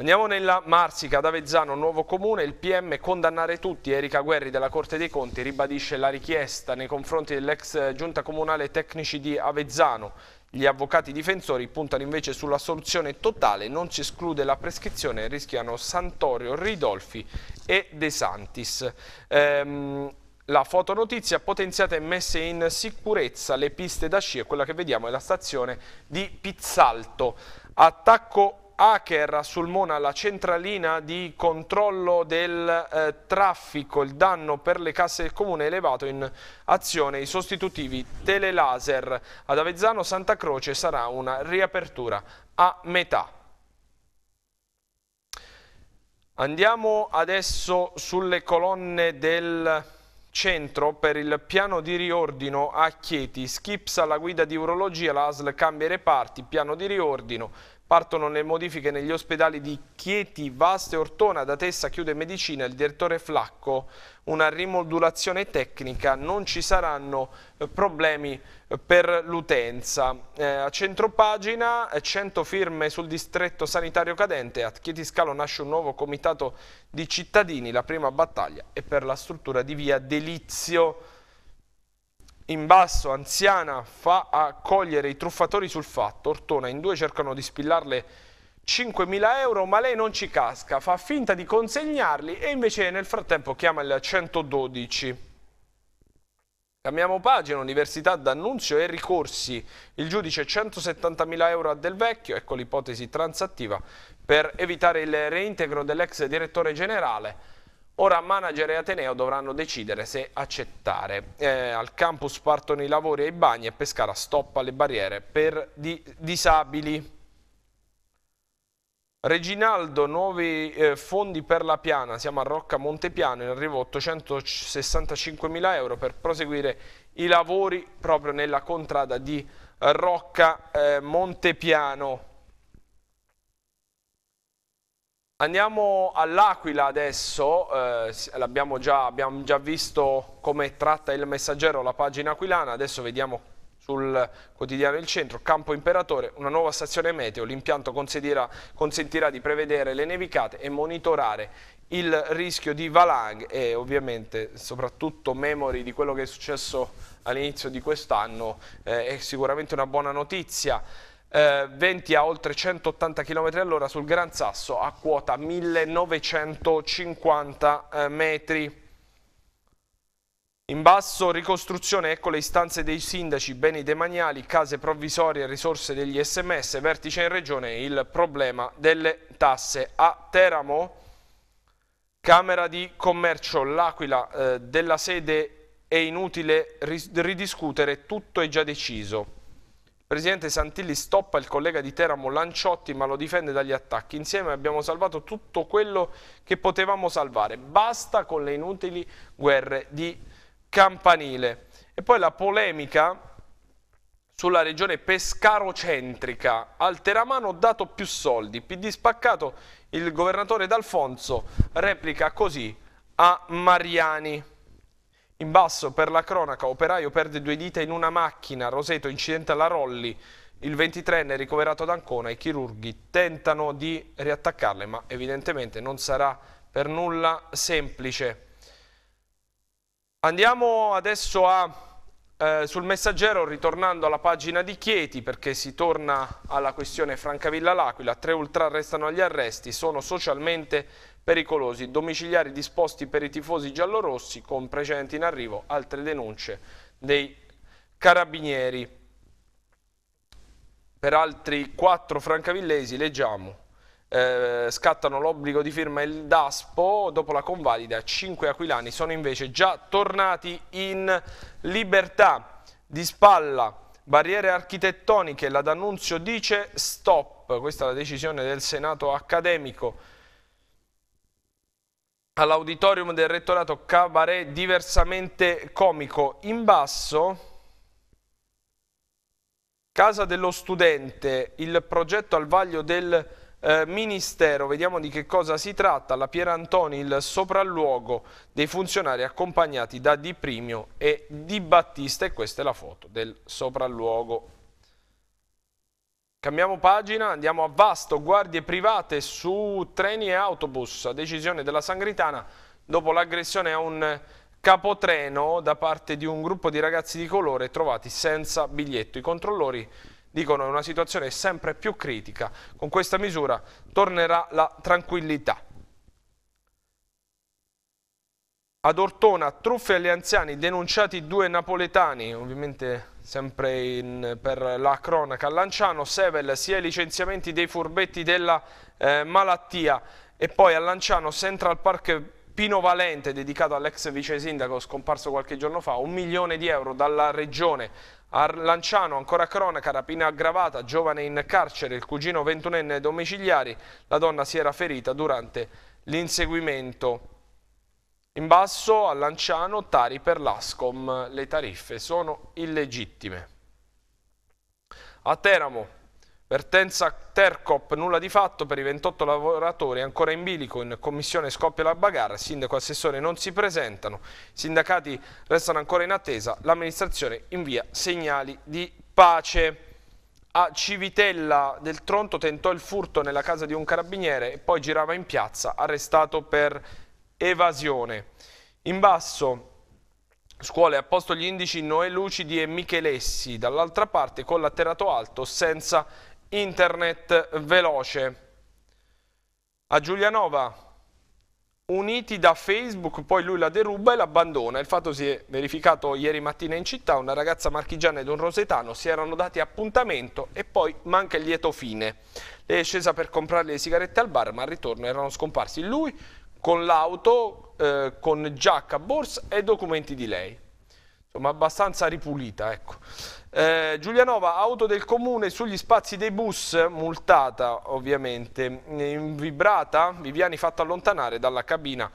Andiamo nella Marsica, ad Avezzano, nuovo comune, il PM condannare tutti, Erika Guerri della Corte dei Conti ribadisce la richiesta nei confronti dell'ex giunta comunale tecnici di Avezzano. Gli avvocati difensori puntano invece sulla soluzione totale, non si esclude la prescrizione, rischiano Santorio, Ridolfi e De Santis. Ehm, la fotonotizia potenziata e messe in sicurezza le piste da sci e quella che vediamo è la stazione di Pizzalto. Attacco hacker Sulmona la centralina di controllo del eh, traffico, il danno per le casse del comune elevato in azione i sostitutivi telelaser. Ad Avezzano Santa Croce sarà una riapertura a metà. Andiamo adesso sulle colonne del centro per il piano di riordino a Chieti. Schips alla guida di urologia, l'ASL cambia i reparti, piano di riordino, Partono le modifiche negli ospedali di Chieti, Vaste, e Ortona, da Tessa chiude medicina, il direttore Flacco, una rimodulazione tecnica, non ci saranno eh, problemi eh, per l'utenza. Eh, a centropagina 100 eh, firme sul distretto sanitario cadente, a Chieti Scalo nasce un nuovo comitato di cittadini, la prima battaglia è per la struttura di via Delizio in basso anziana fa accogliere i truffatori sul fatto, Ortona in due cercano di spillarle 5.000 euro ma lei non ci casca, fa finta di consegnarli e invece nel frattempo chiama il 112. Cambiamo pagina, Università d'Annunzio e ricorsi. Il giudice 170.000 euro a Del Vecchio, ecco l'ipotesi transattiva, per evitare il reintegro dell'ex direttore generale. Ora manager e Ateneo dovranno decidere se accettare. Eh, al campus partono i lavori ai bagni e Pescara stoppa le barriere per di disabili. Reginaldo, nuovi eh, fondi per la piana, siamo a Rocca Montepiano, in arrivo 865 mila euro per proseguire i lavori proprio nella contrada di Rocca eh, Montepiano. Andiamo all'Aquila adesso, eh, abbiamo, già, abbiamo già visto come tratta il messaggero la pagina aquilana, adesso vediamo sul quotidiano Il Centro, Campo Imperatore, una nuova stazione meteo, l'impianto consentirà, di prevedere le nevicate e monitorare il rischio di valanghe e ovviamente soprattutto memori di quello che è successo all'inizio di quest'anno, eh, è sicuramente una buona notizia eh, 20 a oltre 180 km all'ora sul Gran Sasso a quota 1950 eh, metri. In basso ricostruzione, ecco le istanze dei sindaci, beni demaniali, case provvisorie, risorse degli sms, vertice in regione, il problema delle tasse. A Teramo, Camera di Commercio, l'Aquila, eh, della sede è inutile ridiscutere, tutto è già deciso. Presidente Santilli stoppa il collega di Teramo Lanciotti ma lo difende dagli attacchi. Insieme abbiamo salvato tutto quello che potevamo salvare. Basta con le inutili guerre di campanile. E poi la polemica sulla regione pescarocentrica. Al Teramano dato più soldi. PD spaccato, il governatore D'Alfonso replica così a Mariani. In basso per la cronaca, operaio perde due dita in una macchina, Roseto incidente alla Rolli, il 23enne ricoverato ad Ancona, i chirurghi tentano di riattaccarle ma evidentemente non sarà per nulla semplice. Andiamo adesso a, eh, sul messaggero ritornando alla pagina di Chieti perché si torna alla questione Francavilla L'Aquila, tre ultra restano agli arresti, sono socialmente pericolosi domiciliari disposti per i tifosi giallorossi con precedenti in arrivo altre denunce dei carabinieri. Per altri quattro francavillesi leggiamo eh, scattano l'obbligo di firma il DASPO, dopo la convalida cinque aquilani sono invece già tornati in libertà. Di spalla, barriere architettoniche, la D'Annunzio dice stop, questa è la decisione del Senato accademico all'auditorium del rettorato Cabaret diversamente comico. In basso, Casa dello Studente, il progetto al vaglio del eh, Ministero, vediamo di che cosa si tratta, alla Pierantoni il sopralluogo dei funzionari accompagnati da Di Primio e Di Battista e questa è la foto del sopralluogo. Cambiamo pagina, andiamo a Vasto, guardie private su treni e autobus, decisione della Sangritana dopo l'aggressione a un capotreno da parte di un gruppo di ragazzi di colore trovati senza biglietto. I controllori dicono che è una situazione sempre più critica, con questa misura tornerà la tranquillità. Ad Ortona, truffe agli anziani, denunciati due napoletani, ovviamente sempre in, per la cronaca. A Lanciano, Sevel, sia i licenziamenti dei furbetti della eh, malattia. E poi a Lanciano, Central Park Pino Valente, dedicato all'ex vice sindaco scomparso qualche giorno fa, un milione di euro dalla regione. A Lanciano, ancora cronaca, rapina aggravata, giovane in carcere, il cugino ventunenne domiciliari, la donna si era ferita durante l'inseguimento. In basso a Lanciano, Tari per l'Ascom, le tariffe sono illegittime. A Teramo, vertenza Tercop, nulla di fatto per i 28 lavoratori ancora in bilico, in commissione scoppia la bagarra, sindaco e assessore non si presentano, i sindacati restano ancora in attesa, l'amministrazione invia segnali di pace. A Civitella del Tronto tentò il furto nella casa di un carabiniere e poi girava in piazza, arrestato per evasione. In basso scuole a posto gli indici Noè Lucidi e Michelessi, dall'altra parte con l'atterrato alto senza internet veloce. A Giulianova uniti da Facebook, poi lui la deruba e l'abbandona. Il fatto si è verificato ieri mattina in città, una ragazza marchigiana ed un rosetano si erano dati appuntamento e poi manca il lieto fine. Lei è scesa per comprare le sigarette al bar, ma al ritorno erano scomparsi lui con l'auto, eh, con giacca, borsa e documenti di lei. Insomma, abbastanza ripulita, ecco. Eh, Giulianova, auto del comune sugli spazi dei bus, multata ovviamente, in vibrata, Viviani fatto allontanare dalla cabina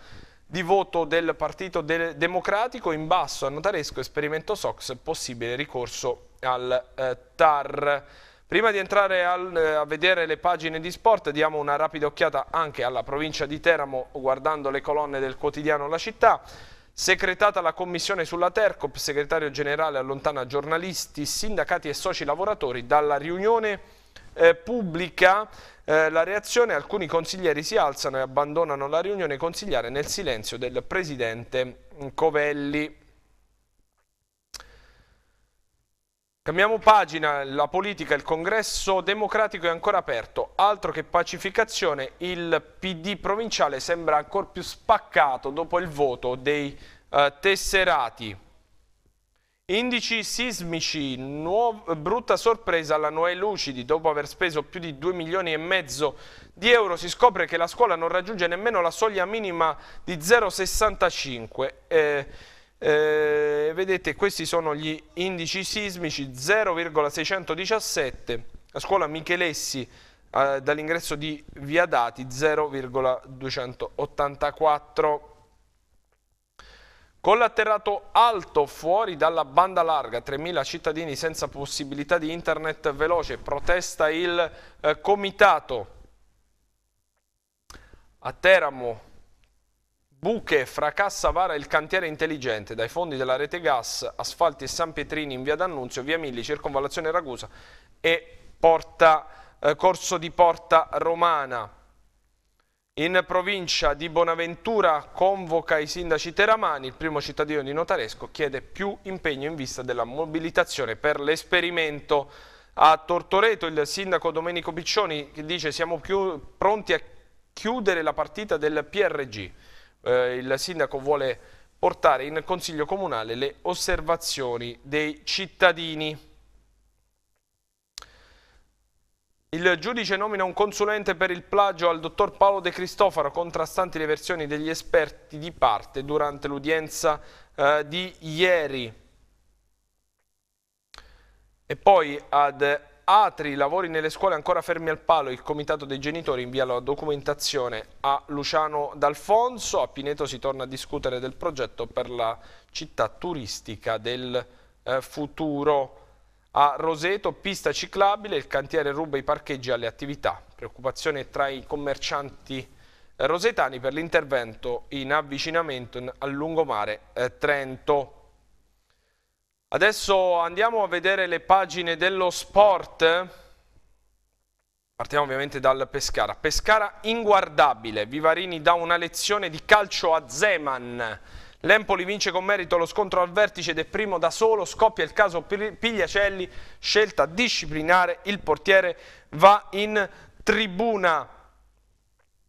di voto del Partito de Democratico, in basso a Notaresco, esperimento SOX, possibile ricorso al eh, TAR. Prima di entrare al, eh, a vedere le pagine di sport diamo una rapida occhiata anche alla provincia di Teramo guardando le colonne del quotidiano La Città. Secretata la commissione sulla Tercop, segretario generale allontana giornalisti, sindacati e soci lavoratori dalla riunione eh, pubblica. Eh, la reazione, alcuni consiglieri si alzano e abbandonano la riunione consigliare nel silenzio del presidente mm, Covelli. Cambiamo pagina, la politica, il congresso democratico è ancora aperto, altro che pacificazione, il PD provinciale sembra ancora più spaccato dopo il voto dei eh, tesserati. Indici sismici, brutta sorpresa alla Noè Lucidi, dopo aver speso più di 2 milioni e mezzo di euro si scopre che la scuola non raggiunge nemmeno la soglia minima di 0,65. Eh, eh, vedete questi sono gli indici sismici 0,617 a scuola Michelessi eh, dall'ingresso di Via Dati 0,284 con l'atterrato alto fuori dalla banda larga, 3.000 cittadini senza possibilità di internet veloce, protesta il eh, comitato. A Teramo Buche fra Vara e il cantiere intelligente, dai fondi della rete gas, asfalti e San Pietrini in via D'Annunzio, via Milli, circonvallazione Ragusa e Porta, eh, Corso di Porta Romana. In provincia di Bonaventura convoca i sindaci teramani, il primo cittadino di Notaresco chiede più impegno in vista della mobilitazione per l'esperimento. A Tortoreto il sindaco Domenico Piccioni dice siamo più pronti a chiudere la partita del PRG eh, il sindaco vuole portare in Consiglio Comunale le osservazioni dei cittadini. Il giudice nomina un consulente per il plagio al dottor Paolo De Cristofaro, contrastanti le versioni degli esperti di parte durante l'udienza eh, di ieri. E poi ad Atri, lavori nelle scuole ancora fermi al palo, il comitato dei genitori invia la documentazione a Luciano D'Alfonso, a Pineto si torna a discutere del progetto per la città turistica del eh, futuro. A Roseto, pista ciclabile, il cantiere ruba i parcheggi alle attività. Preoccupazione tra i commercianti eh, rosetani per l'intervento in avvicinamento al lungomare eh, Trento. Adesso andiamo a vedere le pagine dello sport. Partiamo ovviamente dal Pescara. Pescara inguardabile. Vivarini dà una lezione di calcio a Zeman. L'Empoli vince con merito lo scontro al vertice ed è primo da solo, scoppia il caso Pigliacelli, scelta disciplinare, il portiere va in tribuna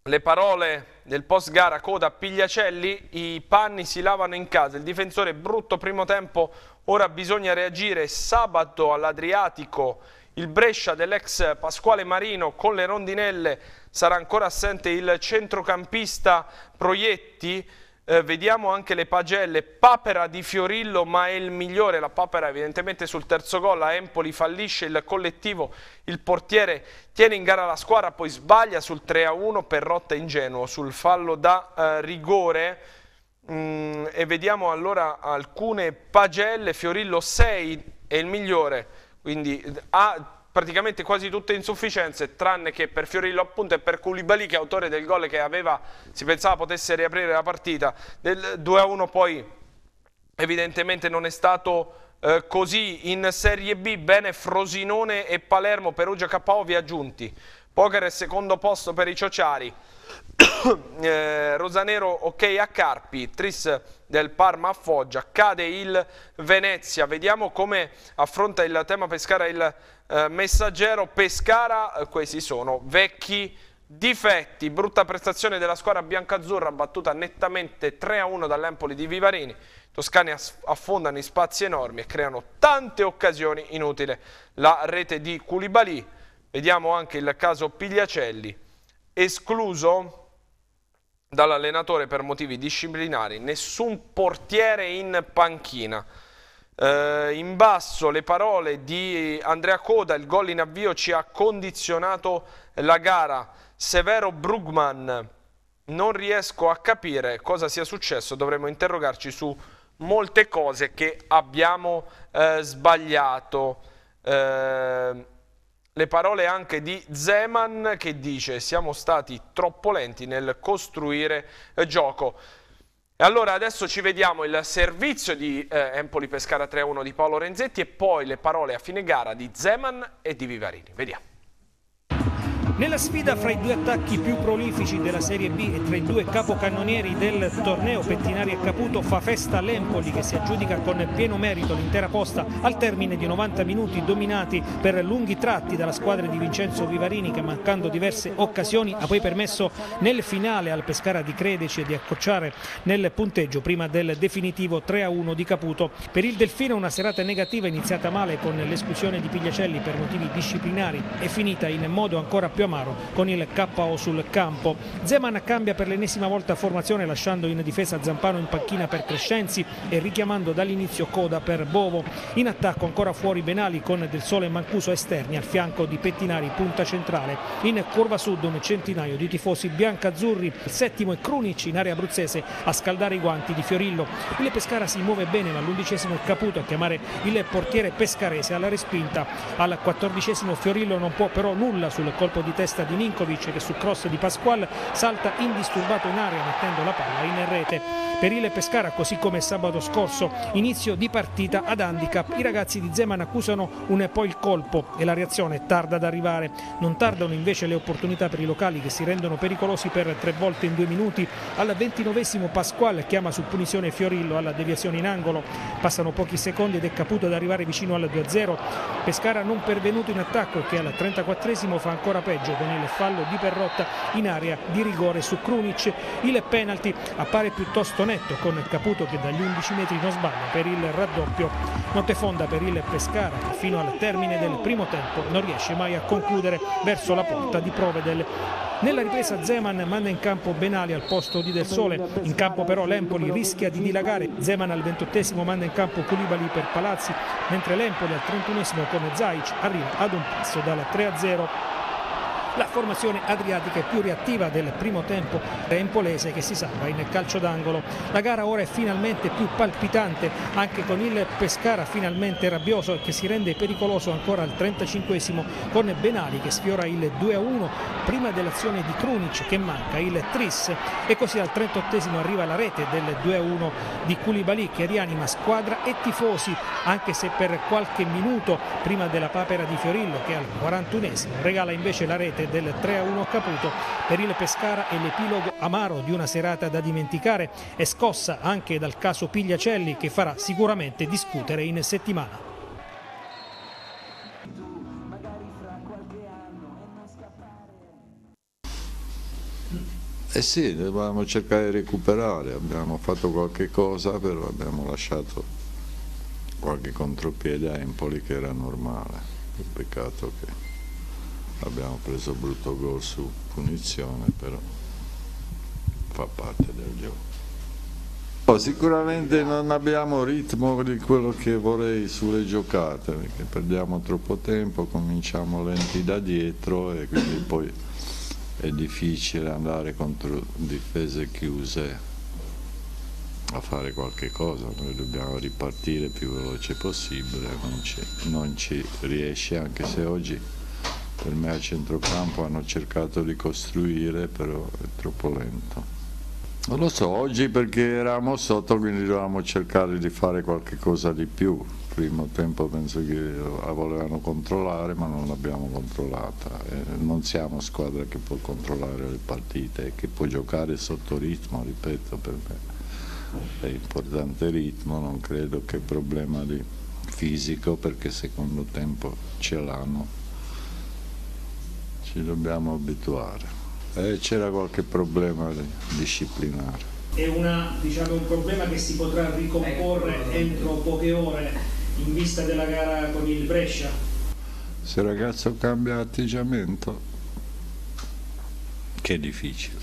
le parole del post gara coda Pigliacelli, i panni si lavano in casa, il difensore brutto primo tempo, ora bisogna reagire sabato all'Adriatico, il Brescia dell'ex Pasquale Marino con le rondinelle sarà ancora assente il centrocampista Proietti, eh, vediamo anche le pagelle, papera di Fiorillo ma è il migliore, la papera evidentemente sul terzo gol, a Empoli fallisce il collettivo, il portiere tiene in gara la squadra, poi sbaglia sul 3-1 per rotta ingenuo, sul fallo da eh, rigore mm, e vediamo allora alcune pagelle, Fiorillo 6 è il migliore, quindi eh, ha praticamente quasi tutte insufficienze, tranne che per Fiorillo appunto e per Culibali che è autore del gol che aveva, si pensava potesse riaprire la partita. Del 2-1 poi evidentemente non è stato... Eh, così in Serie B, bene Frosinone e Palermo, Perugia KO vi aggiunti. Poker è secondo posto per i Ciociari. [coughs] eh, Rosanero ok a Carpi, Tris del Parma a Foggia, cade il Venezia. Vediamo come affronta il tema Pescara il eh, messaggero, Pescara, eh, questi sono vecchi difetti, brutta prestazione della squadra biancazzurra battuta nettamente 3-1 dall'Empoli di Vivarini. Toscani affondano in spazi enormi e creano tante occasioni inutile. La rete di Culibali, vediamo anche il caso Pigliacelli, escluso dall'allenatore per motivi disciplinari, nessun portiere in panchina. Eh, in basso le parole di Andrea Coda, il gol in avvio ci ha condizionato la gara. Severo Brugman, non riesco a capire cosa sia successo, dovremmo interrogarci su molte cose che abbiamo eh, sbagliato. Eh, le parole anche di Zeman che dice siamo stati troppo lenti nel costruire eh, gioco allora adesso ci vediamo il servizio di eh, Empoli Pescara 3-1 di Paolo Renzetti e poi le parole a fine gara di Zeman e di Vivarini. Vediamo. Nella sfida fra i due attacchi più prolifici della Serie B e tra i due capocannonieri del torneo Pettinari e Caputo fa festa l'Empoli che si aggiudica con pieno merito l'intera posta al termine di 90 minuti dominati per lunghi tratti dalla squadra di Vincenzo Vivarini che mancando diverse occasioni ha poi permesso nel finale al Pescara di Credeci di accocciare nel punteggio prima del definitivo 3-1 di Caputo. Per il Delfino una serata negativa iniziata male con l'esclusione di Pigliacelli per motivi disciplinari e finita in modo ancora più più amaro con il KO sul campo. Zeman cambia per l'ennesima volta formazione lasciando in difesa Zampano in panchina per Crescenzi e richiamando dall'inizio Coda per Bovo. In attacco ancora fuori Benali con Del Sole e Mancuso esterni al fianco di Pettinari punta centrale. In curva sud un centinaio di tifosi biancazzurri, il settimo e Crunici in area abruzzese a scaldare i guanti di Fiorillo. Il Pescara si muove bene ma l'undicesimo è Caputo a chiamare il portiere pescarese alla respinta. Al quattordicesimo Fiorillo non può però nulla sul colpo di testa di Ninkovic che su cross di Pasquale salta indisturbato in aria mettendo la palla in rete. Per il Pescara, così come sabato scorso, inizio di partita ad handicap. I ragazzi di Zeman accusano un e poi il colpo e la reazione tarda ad arrivare. Non tardano invece le opportunità per i locali che si rendono pericolosi per tre volte in due minuti. Al ventinovesimo Pasquale chiama su punizione Fiorillo alla deviazione in angolo. Passano pochi secondi ed è Caputo ad arrivare vicino al 2-0. Pescara non pervenuto in attacco e che al 34 fa ancora peggio pareggio con il fallo di Perrotta in area di rigore su Krunic. Il penalty appare piuttosto netto con Caputo che dagli 11 metri non sbaglia per il raddoppio. Notefonda per il Pescara che fino al termine del primo tempo non riesce mai a concludere verso la porta di Provedel. Nella ripresa Zeman manda in campo Benali al posto di Del Sole, in campo però l'Empoli rischia di dilagare, Zeman al ventottesimo manda in campo Culibali per Palazzi, mentre l'Empoli al trentunesimo come Zaic arriva ad un passo dalla 3-0 la formazione adriatica è più reattiva del primo tempo empolese che si salva in calcio d'angolo. La gara ora è finalmente più palpitante anche con il Pescara finalmente rabbioso che si rende pericoloso ancora al 35 con Benali che sfiora il 2-1 prima dell'azione di Krunic che manca il Tris e così al 38 arriva la rete del 2-1 di Koulibaly che rianima squadra e tifosi anche se per qualche minuto prima della papera di Fiorillo che al 41 regala invece la rete parte del 3-1 Caputo per il Pescara è l'epilogo amaro di una serata da dimenticare e scossa anche dal caso Pigliacelli che farà sicuramente discutere in settimana. Eh sì, dovevamo cercare di recuperare, abbiamo fatto qualche cosa, però abbiamo lasciato qualche contropiede a Empoli che era normale. Peccato che abbiamo preso brutto gol su punizione, però fa parte del gioco. No, oh, sicuramente non abbiamo ritmo di quello che vorrei sulle giocate, perché perdiamo troppo tempo, cominciamo lenti da dietro e quindi poi è difficile andare contro difese chiuse a fare qualche cosa, noi dobbiamo ripartire più veloce possibile, non ci, non ci riesce anche se oggi per me a centrocampo hanno cercato di costruire, però è troppo lento. Non lo so, oggi perché eravamo sotto quindi dovevamo cercare di fare qualche cosa di più. Primo tempo penso che la volevano controllare ma non l'abbiamo controllata. Eh, non siamo squadra che può controllare le partite, che può giocare sotto ritmo, ripeto per me è importante il ritmo, non credo che problema di fisico perché secondo tempo ce l'hanno ci dobbiamo abituare. Eh, c'era qualche problema disciplinare. È una, diciamo, un problema che si potrà ricomporre ecco. entro poche ore in vista della gara con il Brescia? Se il ragazzo cambia atteggiamento, che difficile.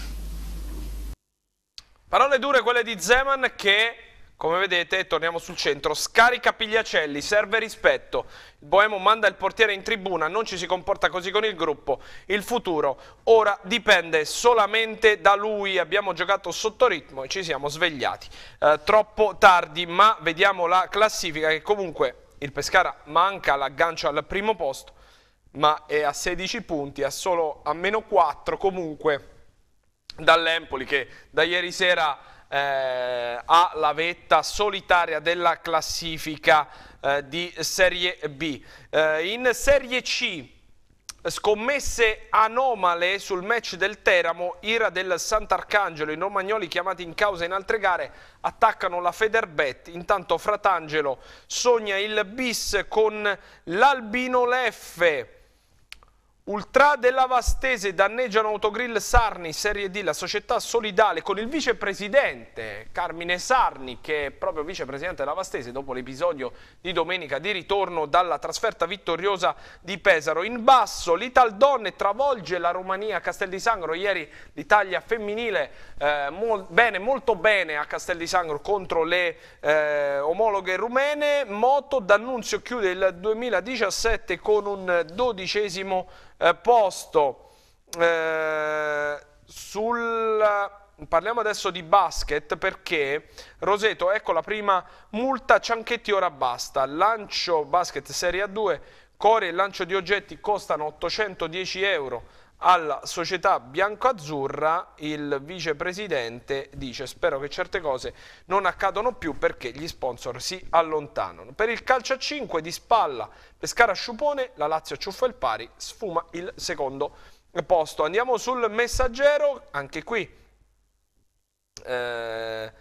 Parole dure quelle di Zeman che come vedete, torniamo sul centro. Scarica Pigliacelli, serve rispetto. Il Boemo manda il portiere in tribuna, non ci si comporta così con il gruppo. Il futuro ora dipende solamente da lui. Abbiamo giocato sotto ritmo e ci siamo svegliati. Eh, troppo tardi, ma vediamo la classifica che comunque il Pescara manca l'aggancio al primo posto, ma è a 16 punti, a solo a meno 4 comunque dall'Empoli che da ieri sera eh, alla vetta solitaria della classifica eh, di Serie B. Eh, in Serie C scommesse anomale sul match del Teramo, ira del Sant'Arcangelo, i romagnoli chiamati in causa in altre gare attaccano la Federbet, intanto Fratangelo sogna il bis con l'Albino Leffe Ultra della Vastese danneggiano Autogrill Sarni, Serie D, la società solidale con il vicepresidente Carmine Sarni che è proprio vicepresidente della Vastese dopo l'episodio di domenica di ritorno dalla trasferta vittoriosa di Pesaro. In basso l'Ital Donne travolge la Romania a Castel di Sangro, ieri l'Italia femminile eh, mol bene, molto bene a Castel di Sangro contro le eh, omologhe rumene, Moto D'Annunzio chiude il 2017 con un dodicesimo eh, posto eh, sul... Parliamo adesso di basket perché Roseto, ecco la prima multa, Cianchetti ora basta, lancio basket Serie A2, core e lancio di oggetti costano 810 euro alla società bianco-azzurra il vicepresidente dice spero che certe cose non accadano più perché gli sponsor si allontanano. Per il calcio a 5 di spalla Pescara Sciupone, la Lazio acciuffa il pari, sfuma il secondo posto. Andiamo sul messaggero, anche qui... Eh,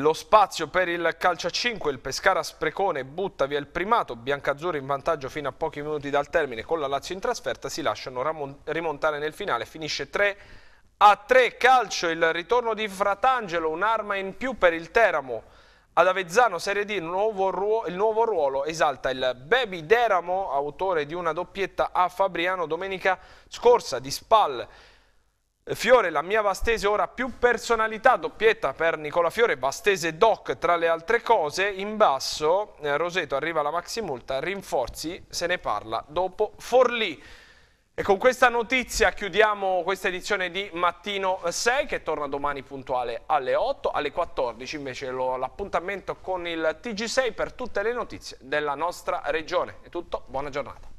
lo spazio per il calcio a 5, il Pescara Sprecone butta via il primato, Biancazzurri in vantaggio fino a pochi minuti dal termine con la Lazio in trasferta, si lasciano rimontare nel finale, finisce 3 a 3, calcio, il ritorno di Fratangelo, un'arma in più per il Teramo, ad Avezzano Serie D nuovo, il nuovo ruolo esalta il Baby Deramo, autore di una doppietta a Fabriano domenica scorsa di Spal, Fiore, la mia Vastese ora più personalità, doppietta per Nicola Fiore, Vastese Doc tra le altre cose, in basso eh, Roseto arriva la maxi multa, rinforzi, se ne parla dopo Forlì. E con questa notizia chiudiamo questa edizione di Mattino 6 che torna domani puntuale alle 8, alle 14 invece l'appuntamento con il TG6 per tutte le notizie della nostra regione. È tutto, buona giornata.